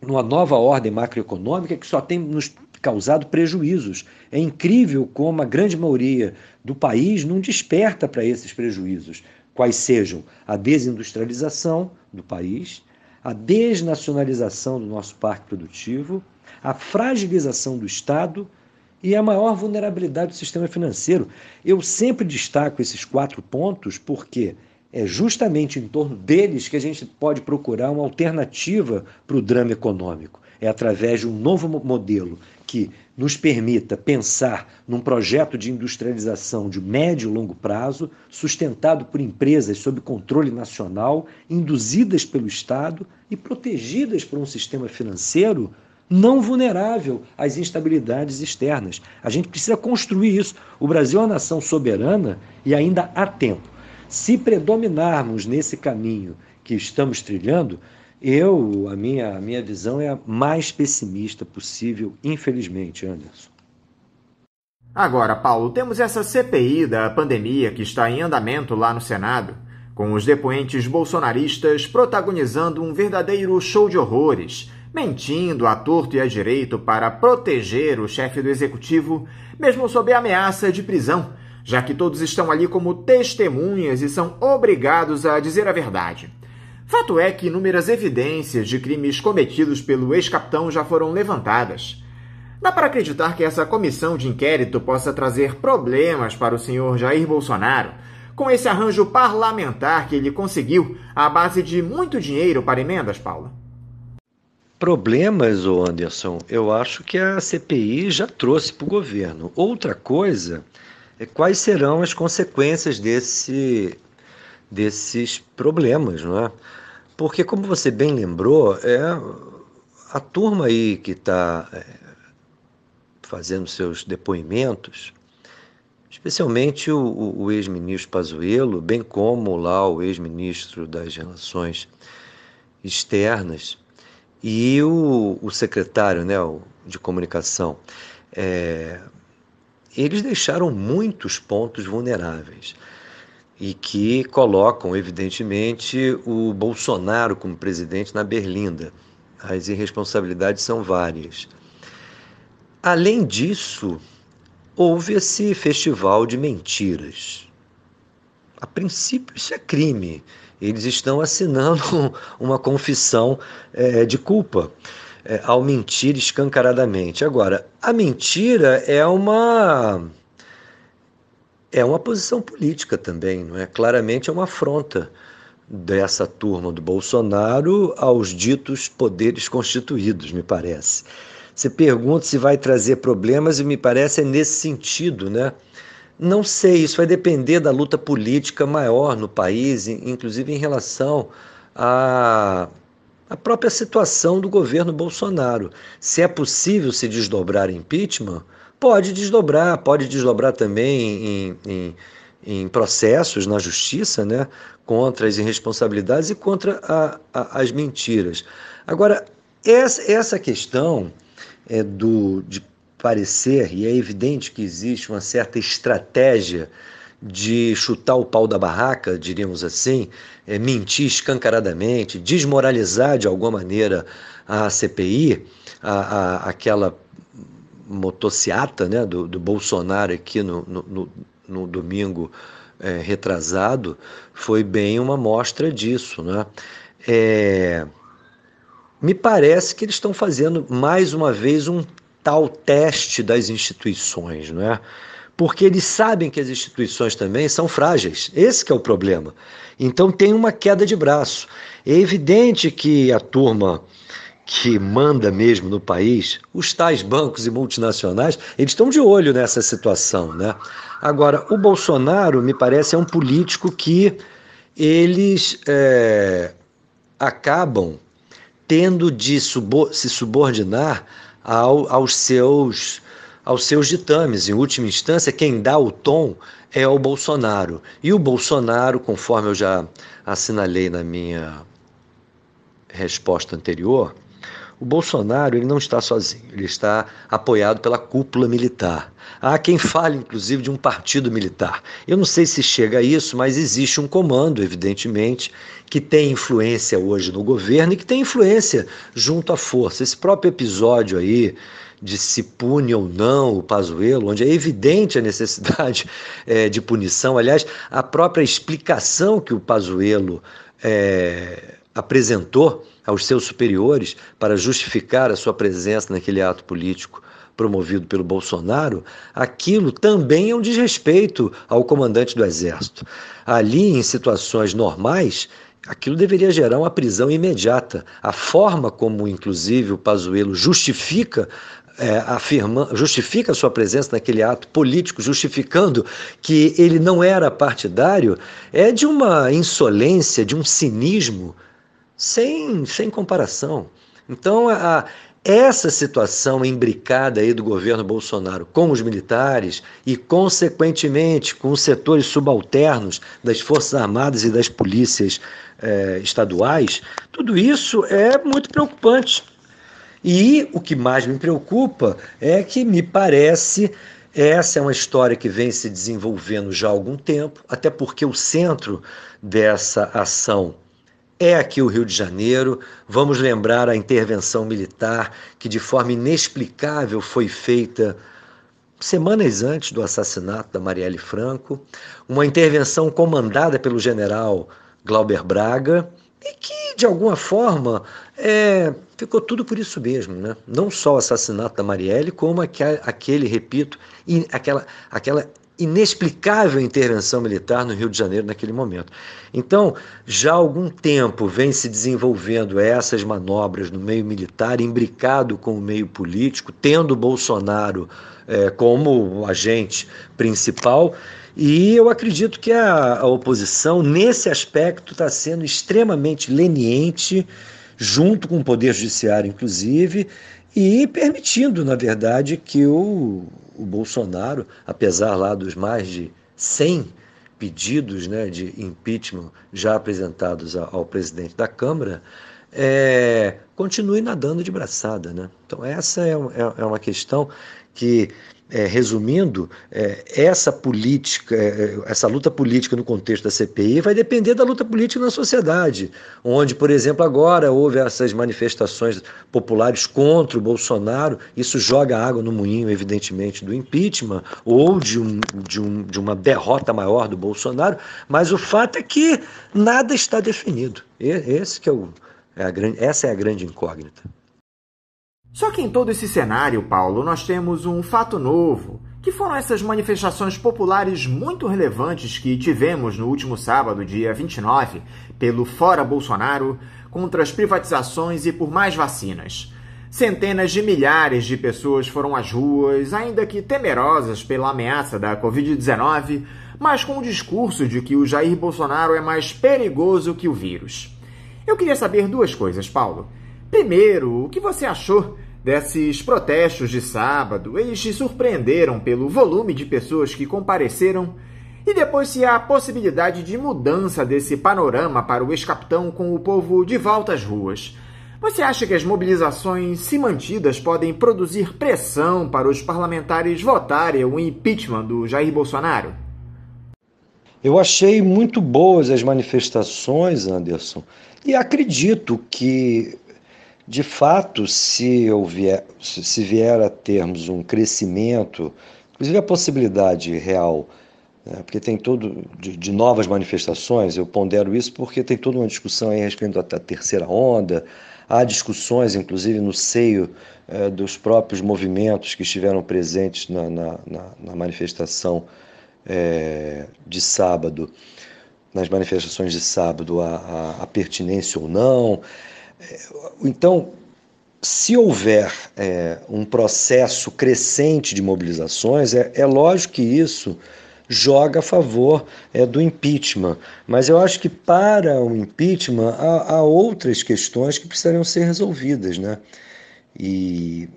numa nova ordem macroeconômica que só tem nos causado prejuízos. É incrível como a grande maioria do país não desperta para esses prejuízos, quais sejam a desindustrialização do país, a desnacionalização do nosso parque produtivo, a fragilização do Estado e a maior vulnerabilidade do sistema financeiro. Eu sempre destaco esses quatro pontos porque é justamente em torno deles que a gente pode procurar uma alternativa para o drama econômico. É através de um novo modelo que nos permita pensar num projeto de industrialização de médio e longo prazo, sustentado por empresas sob controle nacional, induzidas pelo Estado e protegidas por um sistema financeiro não vulnerável às instabilidades externas. A gente precisa construir isso. O Brasil é uma nação soberana e ainda há tempo. Se predominarmos nesse caminho que estamos trilhando, eu, a minha, a minha visão é a mais pessimista possível, infelizmente, Anderson. Agora, Paulo, temos essa CPI da pandemia que está em andamento lá no Senado, com os depoentes bolsonaristas protagonizando um verdadeiro show de horrores mentindo a torto e a direito para proteger o chefe do executivo, mesmo sob ameaça de prisão, já que todos estão ali como testemunhas e são obrigados a dizer a verdade. Fato é que inúmeras evidências de crimes cometidos pelo ex-capitão já foram levantadas. Dá para acreditar que essa comissão de inquérito possa trazer problemas para o senhor Jair Bolsonaro, com esse arranjo parlamentar que ele conseguiu à base de muito dinheiro para emendas, Paula? problemas, Anderson, eu acho que a CPI já trouxe para o governo. Outra coisa é quais serão as consequências desse, desses problemas, não é? Porque, como você bem lembrou, é a turma aí que está é, fazendo seus depoimentos, especialmente o, o, o ex-ministro Pazuello, bem como lá o ex-ministro das Relações Externas, e o, o secretário né, de comunicação, é, eles deixaram muitos pontos vulneráveis e que colocam, evidentemente, o Bolsonaro como presidente na berlinda. As irresponsabilidades são várias. Além disso, houve esse festival de mentiras. A princípio, isso é crime. Eles estão assinando uma confissão é, de culpa é, ao mentir escancaradamente. Agora, a mentira é uma é uma posição política também, não é? Claramente é uma afronta dessa turma do Bolsonaro aos ditos poderes constituídos, me parece. Você pergunta se vai trazer problemas e me parece é nesse sentido, né? Não sei, isso vai depender da luta política maior no país, inclusive em relação à, à própria situação do governo Bolsonaro. Se é possível se desdobrar impeachment, pode desdobrar, pode desdobrar também em, em em processos na justiça né, contra as irresponsabilidades e contra a, a, as mentiras. Agora, essa, essa questão é, do, de parecer, e é evidente que existe uma certa estratégia de chutar o pau da barraca, diríamos assim, é, mentir escancaradamente, desmoralizar de alguma maneira a CPI, a, a, aquela motociata né, do, do Bolsonaro aqui no, no, no domingo é, retrasado, foi bem uma mostra disso. Né? É, me parece que eles estão fazendo mais uma vez um tal teste das instituições, não é? Porque eles sabem que as instituições também são frágeis. Esse é o problema. Então tem uma queda de braço. É evidente que a turma que manda mesmo no país, os tais bancos e multinacionais, eles estão de olho nessa situação, né? Agora, o Bolsonaro, me parece, é um político que eles é, acabam tendo de se subordinar ao, aos seus aos seus ditames. Em última instância, quem dá o tom é o Bolsonaro. E o Bolsonaro, conforme eu já assinalei na minha resposta anterior, o Bolsonaro ele não está sozinho, ele está apoiado pela cúpula militar. Há quem fale, inclusive, de um partido militar. Eu não sei se chega a isso, mas existe um comando, evidentemente, que tem influência hoje no governo e que tem influência junto à força. Esse próprio episódio aí de se pune ou não o Pazuello, onde é evidente a necessidade é, de punição. Aliás, a própria explicação que o Pazuello é, apresentou aos seus superiores para justificar a sua presença naquele ato político promovido pelo Bolsonaro, aquilo também é um desrespeito ao comandante do Exército. Ali, em situações normais, aquilo deveria gerar uma prisão imediata. A forma como, inclusive, o Pazuello justifica é, afirma, justifica sua presença naquele ato político, justificando que ele não era partidário, é de uma insolência, de um cinismo sem, sem comparação. Então, a, essa situação imbricada aí do governo Bolsonaro com os militares e, consequentemente, com os setores subalternos das Forças Armadas e das polícias eh, estaduais, tudo isso é muito preocupante. E o que mais me preocupa é que me parece essa é uma história que vem se desenvolvendo já há algum tempo, até porque o centro dessa ação é aqui o Rio de Janeiro. Vamos lembrar a intervenção militar que, de forma inexplicável, foi feita semanas antes do assassinato da Marielle Franco. Uma intervenção comandada pelo general Glauber Braga e que, de alguma forma, é, ficou tudo por isso mesmo. Né? Não só o assassinato da Marielle, como aquele, repito, aquela, aquela inexplicável intervenção militar no Rio de Janeiro naquele momento. Então, já há algum tempo vem se desenvolvendo essas manobras no meio militar, imbricado com o meio político, tendo Bolsonaro é, como agente principal. E eu acredito que a, a oposição, nesse aspecto, está sendo extremamente leniente, junto com o Poder Judiciário, inclusive, e permitindo, na verdade, que o, o Bolsonaro, apesar lá dos mais de 100 pedidos né, de impeachment já apresentados ao presidente da Câmara, é, continue nadando de braçada. Né? Então, essa é, é, é uma questão que é, resumindo, é, essa política, é, é, essa luta política no contexto da CPI vai depender da luta política na sociedade, onde, por exemplo, agora houve essas manifestações populares contra o Bolsonaro, isso joga água no moinho, evidentemente, do impeachment ou de, um, de, um, de uma derrota maior do Bolsonaro, mas o fato é que nada está definido. esse que é o, é a grande, essa é a grande incógnita. Só que em todo esse cenário, Paulo, nós temos um fato novo, que foram essas manifestações populares muito relevantes que tivemos no último sábado, dia 29, pelo Fora Bolsonaro, contra as privatizações e por mais vacinas. Centenas de milhares de pessoas foram às ruas, ainda que temerosas pela ameaça da Covid-19, mas com o discurso de que o Jair Bolsonaro é mais perigoso que o vírus. Eu queria saber duas coisas, Paulo. Primeiro, o que você achou desses protestos de sábado? Eles te surpreenderam pelo volume de pessoas que compareceram? E depois, se há a possibilidade de mudança desse panorama para o ex-capitão com o povo de volta às ruas? Você acha que as mobilizações, se mantidas, podem produzir pressão para os parlamentares votarem o impeachment do Jair Bolsonaro? Eu achei muito boas as manifestações, Anderson, e acredito que de fato, se, vier, se vier a termos um crescimento, inclusive a possibilidade real, né, porque tem todo de, de, novas manifestações, eu pondero isso porque tem toda uma discussão aí a respeito da terceira onda, há discussões, inclusive, no seio é, dos próprios movimentos que estiveram presentes na, na, na, na manifestação é, de sábado, nas manifestações de sábado, a, a, a pertinência ou não é, então, se houver é, um processo crescente de mobilizações, é, é, lógico que isso joga a favor é, do impeachment. Mas eu acho que para o impeachment há, há outras questões que precisariam ser resolvidas. Né? E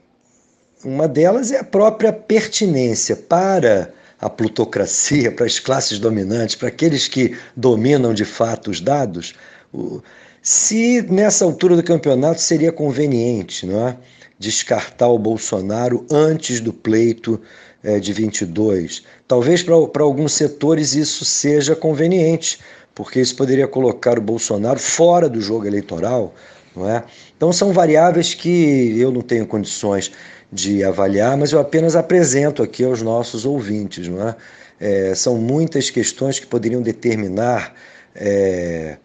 uma delas é a própria pertinência para a plutocracia, para as classes dominantes, para aqueles que dominam de fato os dados. O, se nessa altura do campeonato seria conveniente não é? descartar o Bolsonaro antes do pleito é, de 22. Talvez para alguns setores isso seja conveniente, porque isso poderia colocar o Bolsonaro fora do jogo eleitoral. Não é? Então são variáveis que eu não tenho condições de avaliar, mas eu apenas apresento aqui aos nossos ouvintes. Não é? é são muitas questões que poderiam determinar. É,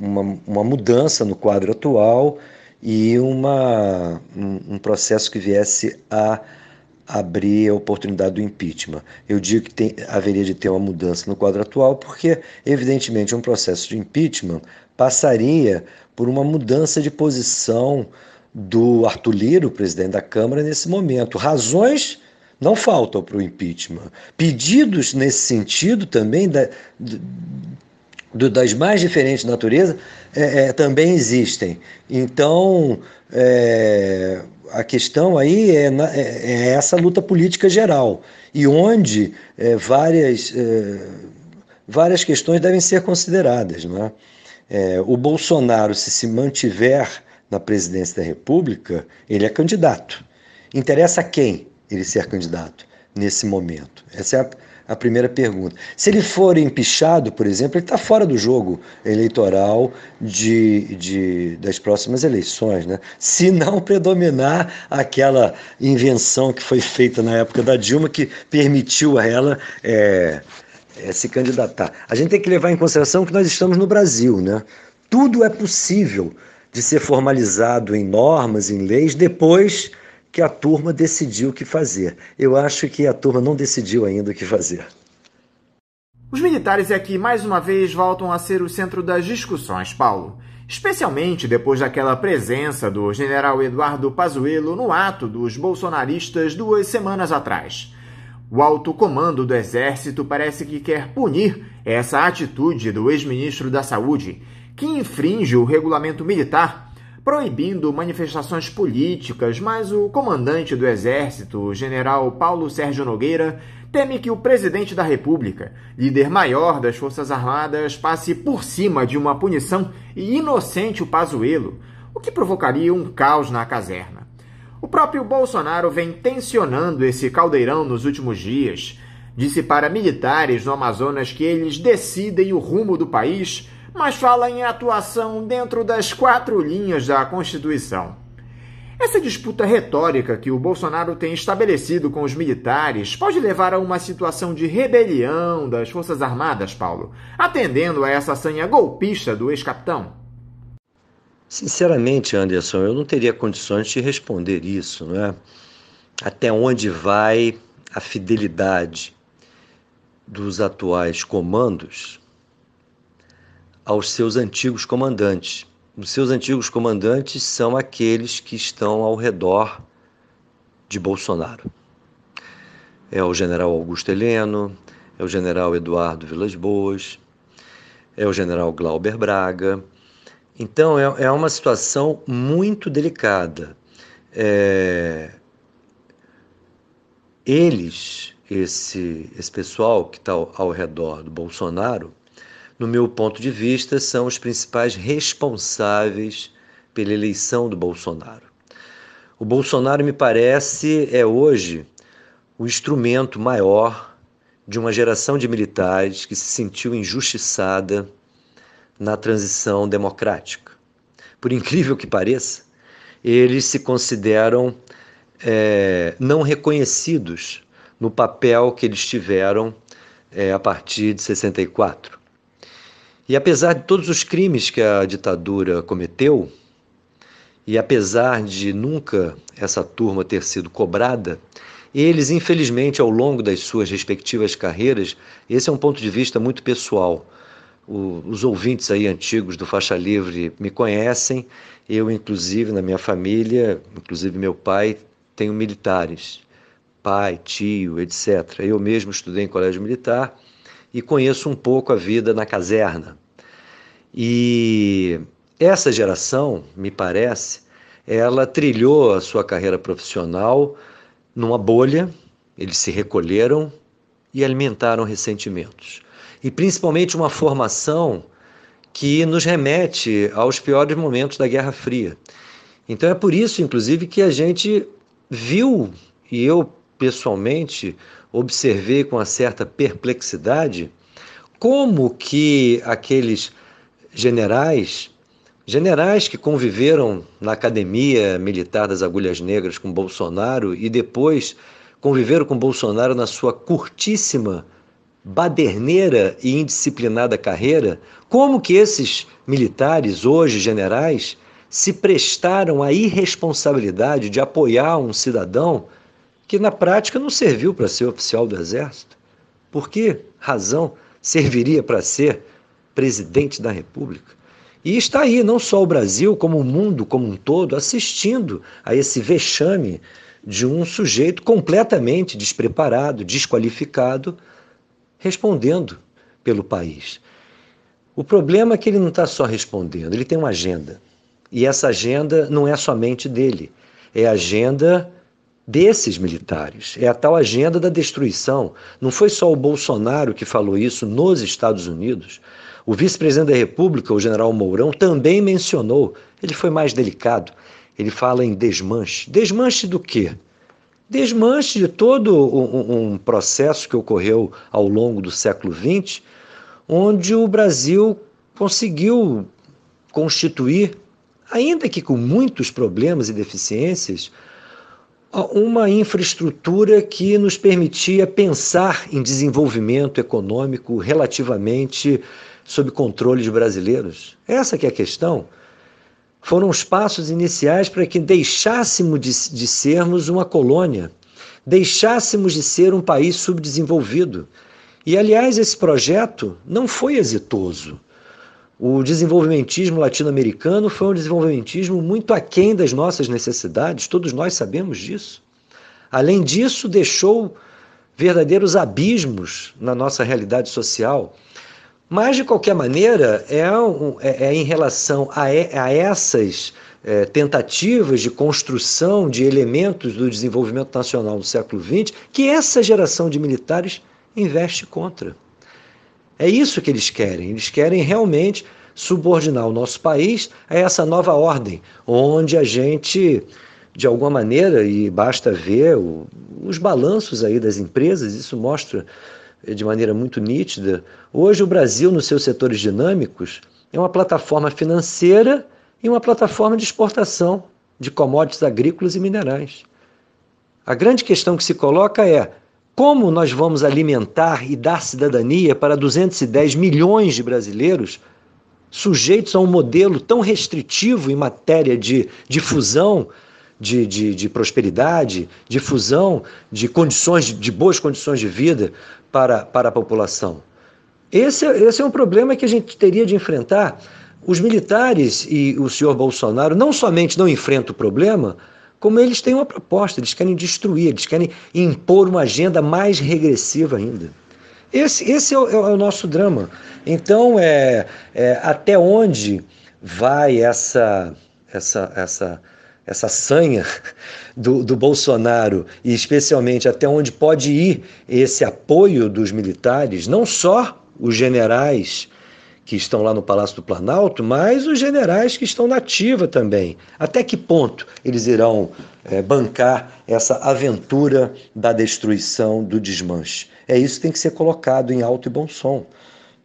uma, uma mudança no quadro atual e uma, um, um processo que viesse a abrir a oportunidade do impeachment. Eu digo que tem, haveria de ter uma mudança no quadro atual, porque, evidentemente, um processo de impeachment passaria por uma mudança de posição do Arthur Lira, o presidente da Câmara, nesse momento. Razões não faltam para o impeachment. Pedidos nesse sentido também da, do, das mais diferentes naturezas é, é, também existem. Então, é, a questão aí é na, é, é, essa luta política geral, e onde é, várias, várias questões devem ser consideradas. Né? o Bolsonaro, se se mantiver na presidência da República, ele é candidato. Interessa a quem ele ser candidato nesse momento? Essa é a, a primeira pergunta. Se ele for empichado, por exemplo, ele está fora do jogo eleitoral de, de, das próximas eleições, né? se não predominar aquela invenção que foi feita na época da Dilma que permitiu a ela é, é, se candidatar. A gente tem que levar em consideração que nós estamos no Brasil, né? Tudo é possível de ser formalizado em normas, em leis, depois que a turma decidiu o que fazer. Eu acho que a turma não decidiu ainda o que fazer. Os militares é que mais uma vez voltam a ser o centro das discussões, Paulo. Especialmente depois daquela presença do general Eduardo Pazuello no ato dos bolsonaristas duas semanas atrás. O alto comando do Exército parece que quer punir essa atitude do ex-ministro da Saúde, que infringe o regulamento militar proibindo manifestações políticas, mas o comandante do Exército, general Paulo Sérgio Nogueira, teme que o presidente da República, líder maior das Forças Armadas, passe por cima de uma punição e inocente o Pazuello, o que provocaria um caos na caserna. O próprio Bolsonaro vem tensionando esse caldeirão nos últimos dias. Disse para militares no Amazonas que eles decidem o rumo do país mas fala em atuação dentro das quatro linhas da Constituição. Essa disputa retórica que o Bolsonaro tem estabelecido com os militares pode levar a uma situação de rebelião das Forças Armadas, Paulo, atendendo a essa sanha golpista do ex-capitão? Sinceramente, Anderson, eu não teria condições de responder isso, não é? Até onde vai a fidelidade dos atuais comandos aos seus antigos comandantes. Os seus antigos comandantes são aqueles que estão ao redor de Bolsonaro. É o general Augusto Heleno, é o general Eduardo Vilas Boas, é o general Glauber Braga. Então é, é uma situação muito delicada. É... Eles, esse, esse pessoal que está ao, ao redor do Bolsonaro, no meu ponto de vista, são os principais responsáveis pela eleição do Bolsonaro. O Bolsonaro, me parece, é hoje o instrumento maior de uma geração de militares que se sentiu injustiçada na transição democrática. Por incrível que pareça, eles se consideram é, não reconhecidos no papel que eles tiveram é, a partir de 64. E apesar de todos os crimes que a ditadura cometeu, e apesar de nunca essa turma ter sido cobrada, eles, infelizmente, ao longo das suas respectivas carreiras, esse é um ponto de vista muito pessoal. O, os ouvintes aí antigos do Faixa Livre me conhecem, eu, inclusive, na minha família, inclusive meu pai, tenho militares, pai, tio, etc. Eu mesmo estudei em colégio militar e conheço um pouco a vida na caserna. E essa geração, me parece, ela trilhou a sua carreira profissional numa bolha, eles se recolheram e alimentaram ressentimentos. E principalmente uma formação que nos remete aos piores momentos da Guerra Fria. Então é por isso, inclusive, que a gente viu, e eu pessoalmente observei com uma certa perplexidade como que aqueles generais, generais que conviveram na Academia Militar das Agulhas Negras com Bolsonaro e depois conviveram com Bolsonaro na sua curtíssima, baderneira e indisciplinada carreira, como que esses militares, hoje generais, se prestaram à irresponsabilidade de apoiar um cidadão que na prática não serviu para ser oficial do Exército. Por que razão serviria para ser presidente da República? E está aí, não só o Brasil, como o mundo como um todo, assistindo a esse vexame de um sujeito completamente despreparado, desqualificado, respondendo pelo país. O problema é que ele não está só respondendo, ele tem uma agenda. E essa agenda não é somente dele, é a agenda desses militares. É a tal agenda da destruição. Não foi só o Bolsonaro que falou isso nos Estados Unidos. O vice-presidente da República, o general Mourão, também mencionou. Ele foi mais delicado. Ele fala em desmanche. Desmanche do quê? Desmanche de todo um, um processo que ocorreu ao longo do século XX, onde o Brasil conseguiu constituir, ainda que com muitos problemas e deficiências, uma infraestrutura que nos permitia pensar em desenvolvimento econômico relativamente sob controle de brasileiros. Essa que é a questão. Foram os passos iniciais para que deixássemos de, de sermos uma colônia, deixássemos de ser um país subdesenvolvido. E, aliás, esse projeto não foi exitoso. O desenvolvimentismo latino-americano foi um desenvolvimentismo muito aquém das nossas necessidades, todos nós sabemos disso. Além disso, deixou verdadeiros abismos na nossa realidade social. Mas, de qualquer maneira, é, um, é, é em relação a, a essas é, tentativas de construção de elementos do desenvolvimento nacional do século XX que essa geração de militares investe contra. É isso que eles querem. Eles querem realmente subordinar o nosso país a essa nova ordem, onde a gente, de alguma maneira, e basta ver o, os balanços aí das empresas, isso mostra eh, de maneira muito nítida. Hoje, o Brasil, nos seus setores dinâmicos, é uma plataforma financeira e uma plataforma de exportação de commodities agrícolas e minerais. A grande questão que se coloca é como nós vamos alimentar e dar cidadania para 210 milhões de brasileiros sujeitos a um modelo tão restritivo em matéria de difusão de, de, de, prosperidade, difusão de condições, de boas condições de vida para, para a população? Esse, esse é um problema que a gente teria de enfrentar. Os militares e o senhor Bolsonaro não somente não enfrentam o problema, como eles têm uma proposta, eles querem destruir, eles querem impor uma agenda mais regressiva ainda. Esse, esse é, é, o, é o nosso drama. Então, é, é, até onde vai essa, essa, essa, essa sanha do, do Bolsonaro e, especialmente, até onde pode ir esse apoio dos militares, não só os generais que estão lá no Palácio do Planalto, mas os generais que estão na ativa também. Até que ponto eles irão é, bancar essa aventura da destruição, do desmanche? É isso que tem que ser colocado em alto e bom som.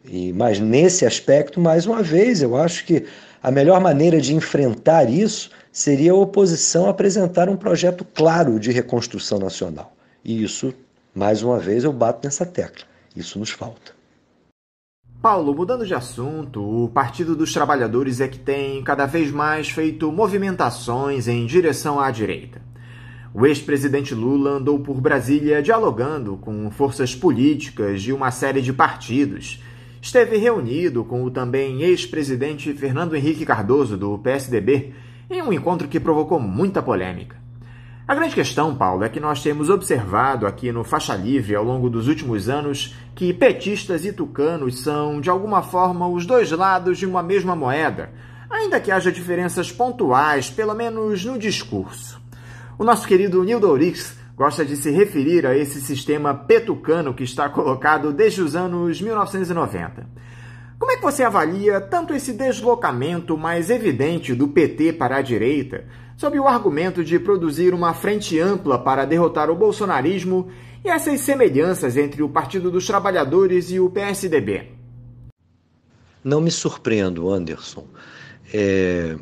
E, mas nesse aspecto, mais uma vez, eu acho que a melhor maneira de enfrentar isso seria a oposição apresentar um projeto claro de reconstrução nacional. E isso, mais uma vez, eu bato nessa tecla. Isso nos falta. Paulo, mudando de assunto, o Partido dos Trabalhadores é que tem cada vez mais feito movimentações em direção à direita. O ex-presidente Lula andou por Brasília dialogando com forças políticas de uma série de partidos. Esteve reunido com o também ex-presidente Fernando Henrique Cardoso, do PSDB, em um encontro que provocou muita polêmica. A grande questão, Paulo, é que nós temos observado aqui no Faixa Livre ao longo dos últimos anos que petistas e tucanos são, de alguma forma, os dois lados de uma mesma moeda, ainda que haja diferenças pontuais, pelo menos no discurso. O nosso querido Nildo Urix gosta de se referir a esse sistema petucano que está colocado desde os anos 1990. Como é que você avalia tanto esse deslocamento mais evidente do PT para a direita, sob o argumento de produzir uma frente ampla para derrotar o bolsonarismo e essas semelhanças entre o Partido dos Trabalhadores e o PSDB. Não me surpreendo, Anderson. É...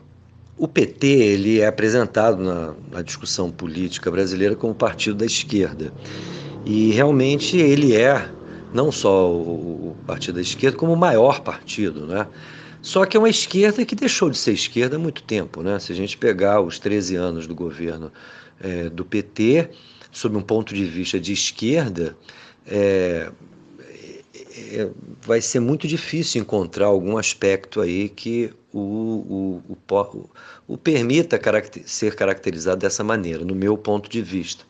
O PT ele é apresentado na, na discussão política brasileira como partido da esquerda. E realmente ele é não só o, o partido da esquerda, como o maior partido. Né? Só que é uma esquerda que deixou de ser esquerda há muito tempo. Né? Se a gente pegar os 13 anos do governo é, do PT, sob um ponto de vista de esquerda, é, é, vai ser muito difícil encontrar algum aspecto aí que o, o, o, o permita caracter, ser caracterizado dessa maneira, no meu ponto de vista.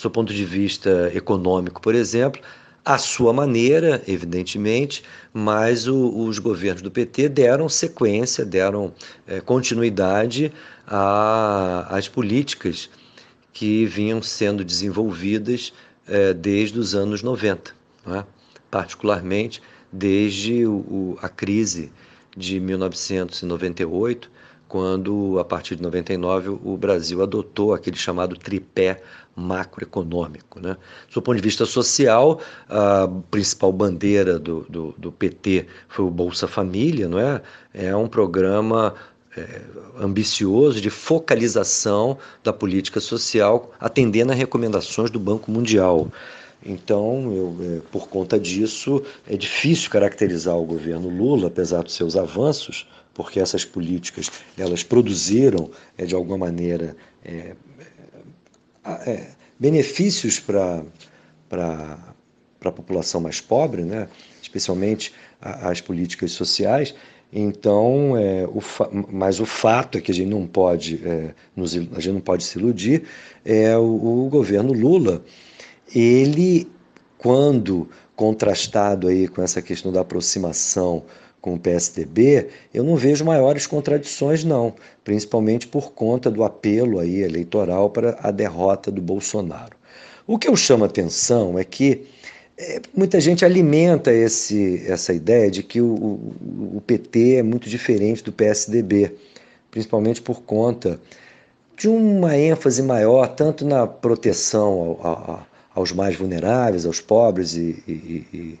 Do ponto de vista econômico, por exemplo, à sua maneira, evidentemente, mas o, os governos do PT deram sequência, deram é, continuidade às políticas que vinham sendo desenvolvidas é, desde os anos 90, é? particularmente desde o, o, a crise de 1998, quando, a partir de 99, o Brasil adotou aquele chamado tripé macroeconômico. Né? Do ponto de vista social, a principal bandeira do, do, do PT foi o Bolsa Família, não é? É um programa é, ambicioso de focalização da política social, atendendo a recomendações do Banco Mundial. Então, eu, é, por conta disso, é difícil caracterizar o governo Lula, apesar dos seus avanços, porque essas políticas elas produziram, é, de alguma maneira, é, ah, é, benefícios para a população mais pobre, né? especialmente a, as políticas sociais. Então, é, o mas o fato é que a gente não pode, é, nos, a gente não pode se iludir, é o, o governo Lula, ele, quando contrastado aí com essa questão da aproximação com o PSDB, eu não vejo maiores contradições, não, principalmente por conta do apelo aí eleitoral para a derrota do Bolsonaro. O que eu chamo a atenção é que é, muita gente alimenta esse, essa ideia de que o, o, o PT é muito diferente do PSDB, principalmente por conta de uma ênfase maior tanto na proteção ao, ao, aos mais vulneráveis, aos pobres e, e,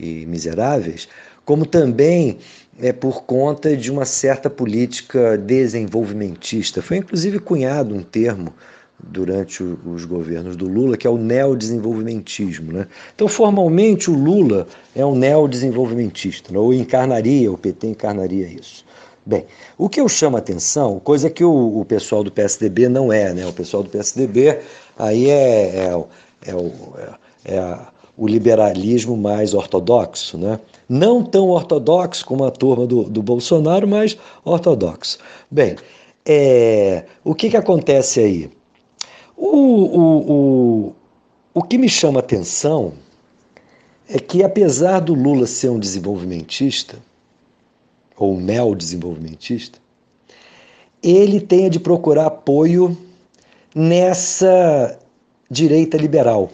e, e miseráveis, como também é, por conta de uma certa política desenvolvimentista. Foi inclusive cunhado um termo durante os governos do Lula, que é o neodesenvolvimentismo. Né? Então, formalmente, o Lula é um neodesenvolvimentista, né? ou encarnaria, o PT encarnaria isso. Bem, o que eu chamo a atenção, coisa que o, o pessoal do PSDB não é, né? O pessoal do PSDB aí é, é, é, é, é o liberalismo mais ortodoxo, né? não tão ortodoxo como a turma do, do Bolsonaro, mas ortodoxo. Bem, é, o que, que acontece aí? O, o, o, o que me chama atenção é que, apesar do Lula ser um desenvolvimentista, ou um neodesenvolvimentista, ele tenha de procurar apoio nessa direita liberal.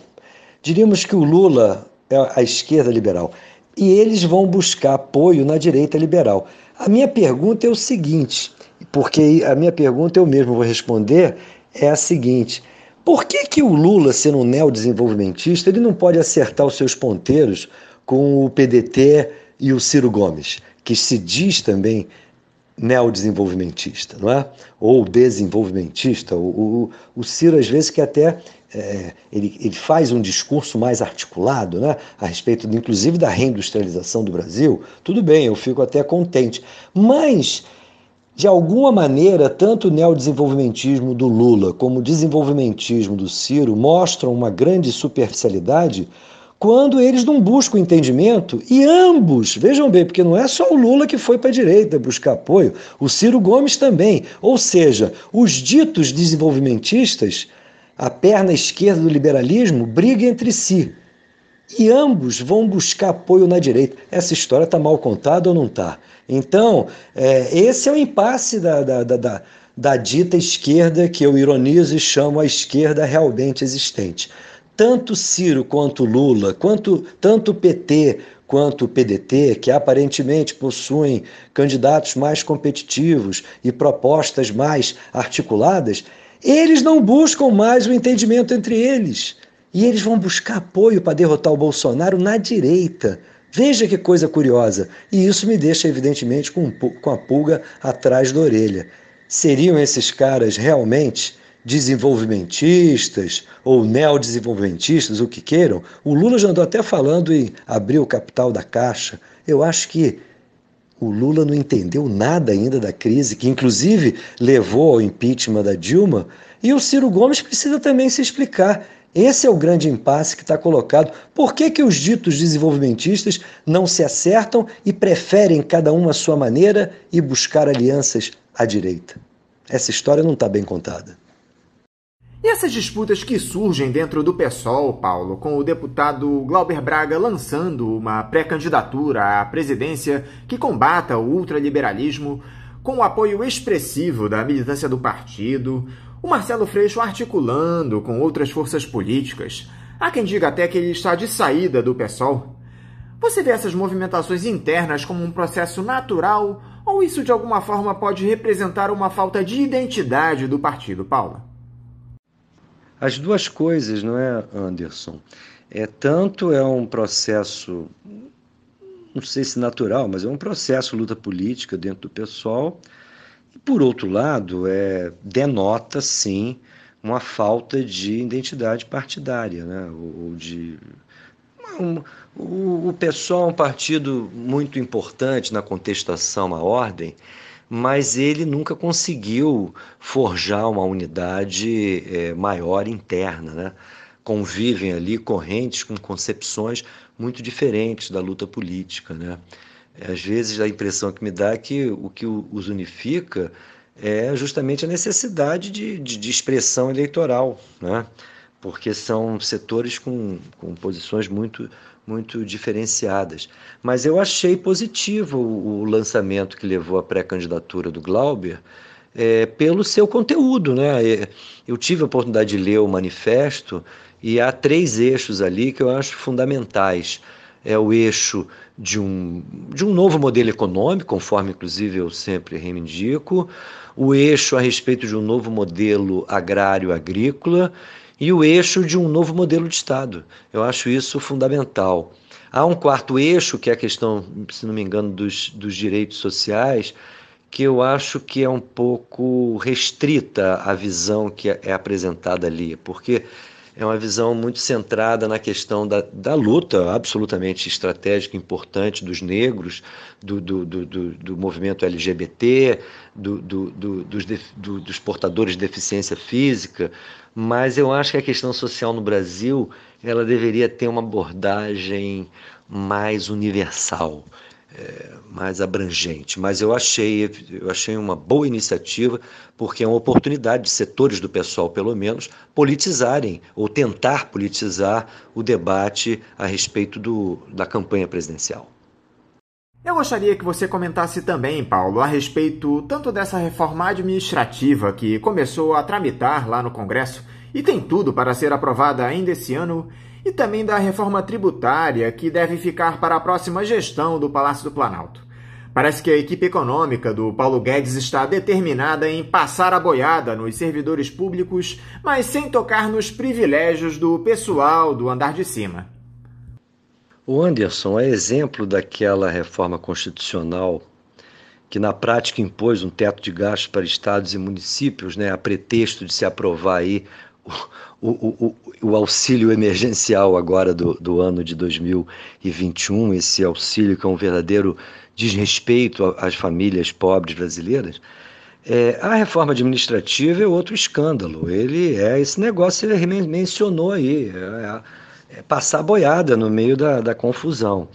Diríamos que o Lula é a esquerda liberal e eles vão buscar apoio na direita liberal. A minha pergunta é o seguinte, porque a minha pergunta eu mesmo vou responder, é a seguinte: por que, que o Lula, sendo um neodesenvolvimentista, ele não pode acertar os seus ponteiros com o PDT e o Ciro Gomes, que se diz também neodesenvolvimentista, não é? Ou desenvolvimentista. O, o, o Ciro, às vezes, que até é, ele, ele faz um discurso mais articulado né, a respeito, de, inclusive, da reindustrialização do Brasil, tudo bem, eu fico até contente. Mas, de alguma maneira, tanto o neodesenvolvimentismo do Lula como o desenvolvimentismo do Ciro mostram uma grande superficialidade quando eles não buscam entendimento, e ambos, vejam bem, porque não é só o Lula que foi para a direita buscar apoio, o Ciro Gomes também. Ou seja, os ditos desenvolvimentistas a perna esquerda do liberalismo briga entre si e ambos vão buscar apoio na direita. Essa história está mal contada ou não está? Então, é, esse é o impasse da, da, da, da dita esquerda que eu ironizo e chamo a esquerda realmente existente. Tanto Ciro quanto Lula, quanto, tanto PT quanto o PDT, que aparentemente possuem candidatos mais competitivos e propostas mais articuladas, eles não buscam mais o entendimento entre eles. E eles vão buscar apoio para derrotar o Bolsonaro na direita. Veja que coisa curiosa. E isso me deixa, evidentemente, com, com a pulga atrás da orelha. Seriam esses caras realmente desenvolvimentistas ou neodesenvolvimentistas, o que queiram? O Lula já andou até falando em abrir o capital da Caixa. Eu acho que o Lula não entendeu nada ainda da crise, que inclusive levou ao impeachment da Dilma, e o Ciro Gomes precisa também se explicar. Esse é o grande impasse que está colocado. Por que, que os ditos desenvolvimentistas não se acertam e preferem cada um a sua maneira e buscar alianças à direita? Essa história não está bem contada. E essas disputas que surgem dentro do PSOL, Paulo, com o deputado Glauber Braga lançando uma pré-candidatura à presidência que combata o ultraliberalismo, com o apoio expressivo da militância do partido, o Marcelo Freixo articulando com outras forças políticas. Há quem diga até que ele está de saída do PSOL. Você vê essas movimentações internas como um processo natural ou isso de alguma forma pode representar uma falta de identidade do partido, Paula? As duas coisas, não é, Anderson? É tanto é um processo, não sei se natural, mas é um processo luta política dentro do pessoal. E por outro lado, é denota sim uma falta de identidade partidária, né? ou, ou de um, o, o PSOL é um partido muito importante na contestação à ordem, mas ele nunca conseguiu forjar uma unidade é, maior interna. Né? Convivem ali correntes com concepções muito diferentes da luta política. Né? Às vezes a impressão que me dá é que o que os unifica é justamente a necessidade de, de, de expressão eleitoral, né? porque são setores com, com posições muito muito diferenciadas. Mas eu achei positivo o, lançamento que levou à pré-candidatura do Glauber é, pelo seu conteúdo. Né? Eu tive a oportunidade de ler o manifesto e há três eixos ali que eu acho fundamentais. É o eixo de um, de um novo modelo econômico, conforme inclusive eu sempre reivindico, o eixo a respeito de um novo modelo agrário-agrícola e o eixo de um novo modelo de Estado. Eu acho isso fundamental. Há um quarto eixo, que é a questão, se não me engano, dos, dos direitos sociais, que eu acho que é um pouco restrita a visão que é, é apresentada ali, porque é uma visão muito centrada na questão da, da luta absolutamente estratégica, importante dos negros, do, do, do, do movimento LGBT, do, do, dos, dos portadores de deficiência física, mas eu acho que a questão social no Brasil ela deveria ter uma abordagem mais universal, é, mais abrangente. Mas eu achei, eu achei uma boa iniciativa, porque é uma oportunidade de setores do pessoal, pelo menos, politizarem ou tentar politizar o debate a respeito do, da campanha presidencial. Eu gostaria que você comentasse também, Paulo, a respeito tanto dessa reforma administrativa que começou a tramitar lá no Congresso e tem tudo para ser aprovada ainda esse ano, e também da reforma tributária que deve ficar para a próxima gestão do Palácio do Planalto. Parece que a equipe econômica do Paulo Guedes está determinada em passar a boiada nos servidores públicos, mas sem tocar nos privilégios do pessoal do andar de cima. O Anderson é exemplo daquela reforma constitucional que na prática impôs um teto de gastos para estados e municípios, né, a pretexto de se aprovar aí o, o, o, o, auxílio emergencial agora do, do ano de 2021, esse auxílio que é um verdadeiro desrespeito às famílias pobres brasileiras, é, a reforma administrativa é outro escândalo. Ele é esse negócio ele é mencionou aí. É, é, é, passar boiada no meio da, da confusão.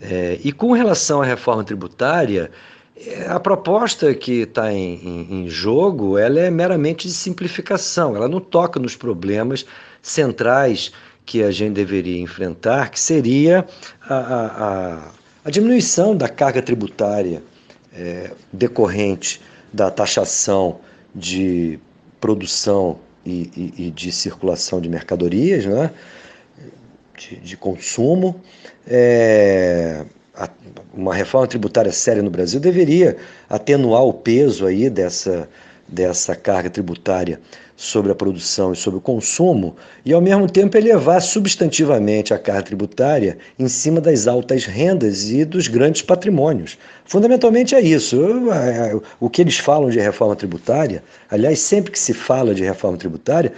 É, e com relação à reforma tributária, é, a proposta que está em, em, em, jogo ela é meramente de simplificação, ela não toca nos problemas centrais que a gente deveria enfrentar, que seria a, a, a, a diminuição da carga tributária é, decorrente da taxação de produção e, e, e de circulação de mercadorias, né? de, de consumo. É, uma reforma tributária séria no Brasil deveria atenuar o peso aí dessa, dessa carga tributária sobre a produção e sobre o consumo e, ao mesmo tempo, elevar substantivamente a carga tributária em cima das altas rendas e dos grandes patrimônios. Fundamentalmente é isso. O que eles falam de reforma tributária, aliás, sempre que se fala de reforma tributária,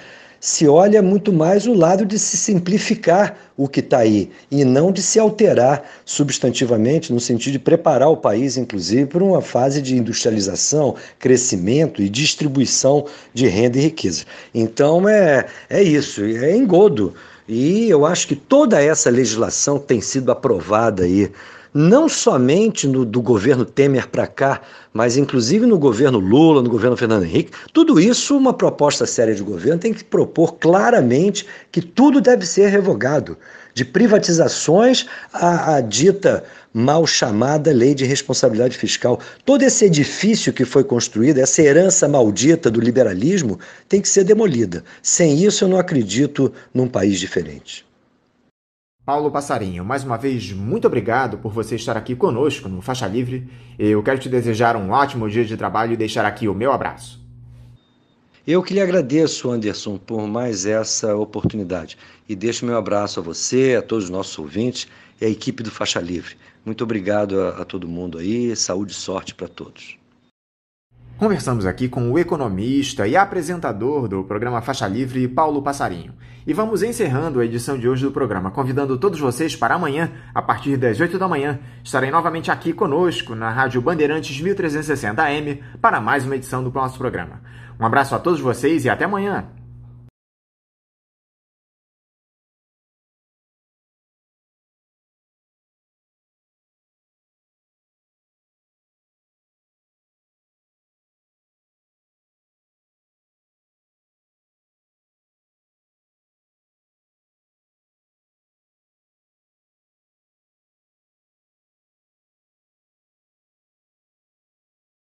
se olha muito mais o lado de se simplificar o que está aí e não de se alterar substantivamente no sentido de preparar o país, inclusive, para uma fase de industrialização, crescimento e distribuição de renda e riqueza. Então é, é isso, é engodo. E eu acho que toda essa legislação tem sido aprovada aí não somente no, do governo Temer para cá, mas inclusive no governo Lula, no governo Fernando Henrique, tudo isso uma proposta séria de governo tem que propor claramente que tudo deve ser revogado, de privatizações à, à dita mal chamada lei de responsabilidade fiscal. Todo esse edifício que foi construído, essa herança maldita do liberalismo, tem que ser demolida. Sem isso, eu não acredito num país diferente. Paulo Passarinho, mais uma vez, muito obrigado por você estar aqui conosco no Faixa Livre. Eu quero te desejar um ótimo dia de trabalho e deixar aqui o meu abraço. Eu que lhe agradeço, Anderson, por mais essa oportunidade. E deixo meu abraço a você, a todos os nossos ouvintes e a equipe do Faixa Livre. Muito obrigado a, a todo mundo aí. Saúde e sorte para todos. Conversamos aqui com o economista e apresentador do programa Faixa Livre, Paulo Passarinho. E vamos encerrando a edição de hoje do programa, convidando todos vocês para amanhã, a partir das 8 da manhã, estarem novamente aqui conosco na Rádio Bandeirantes 1360 AM para mais uma edição do nosso programa. Um abraço a todos vocês e até amanhã!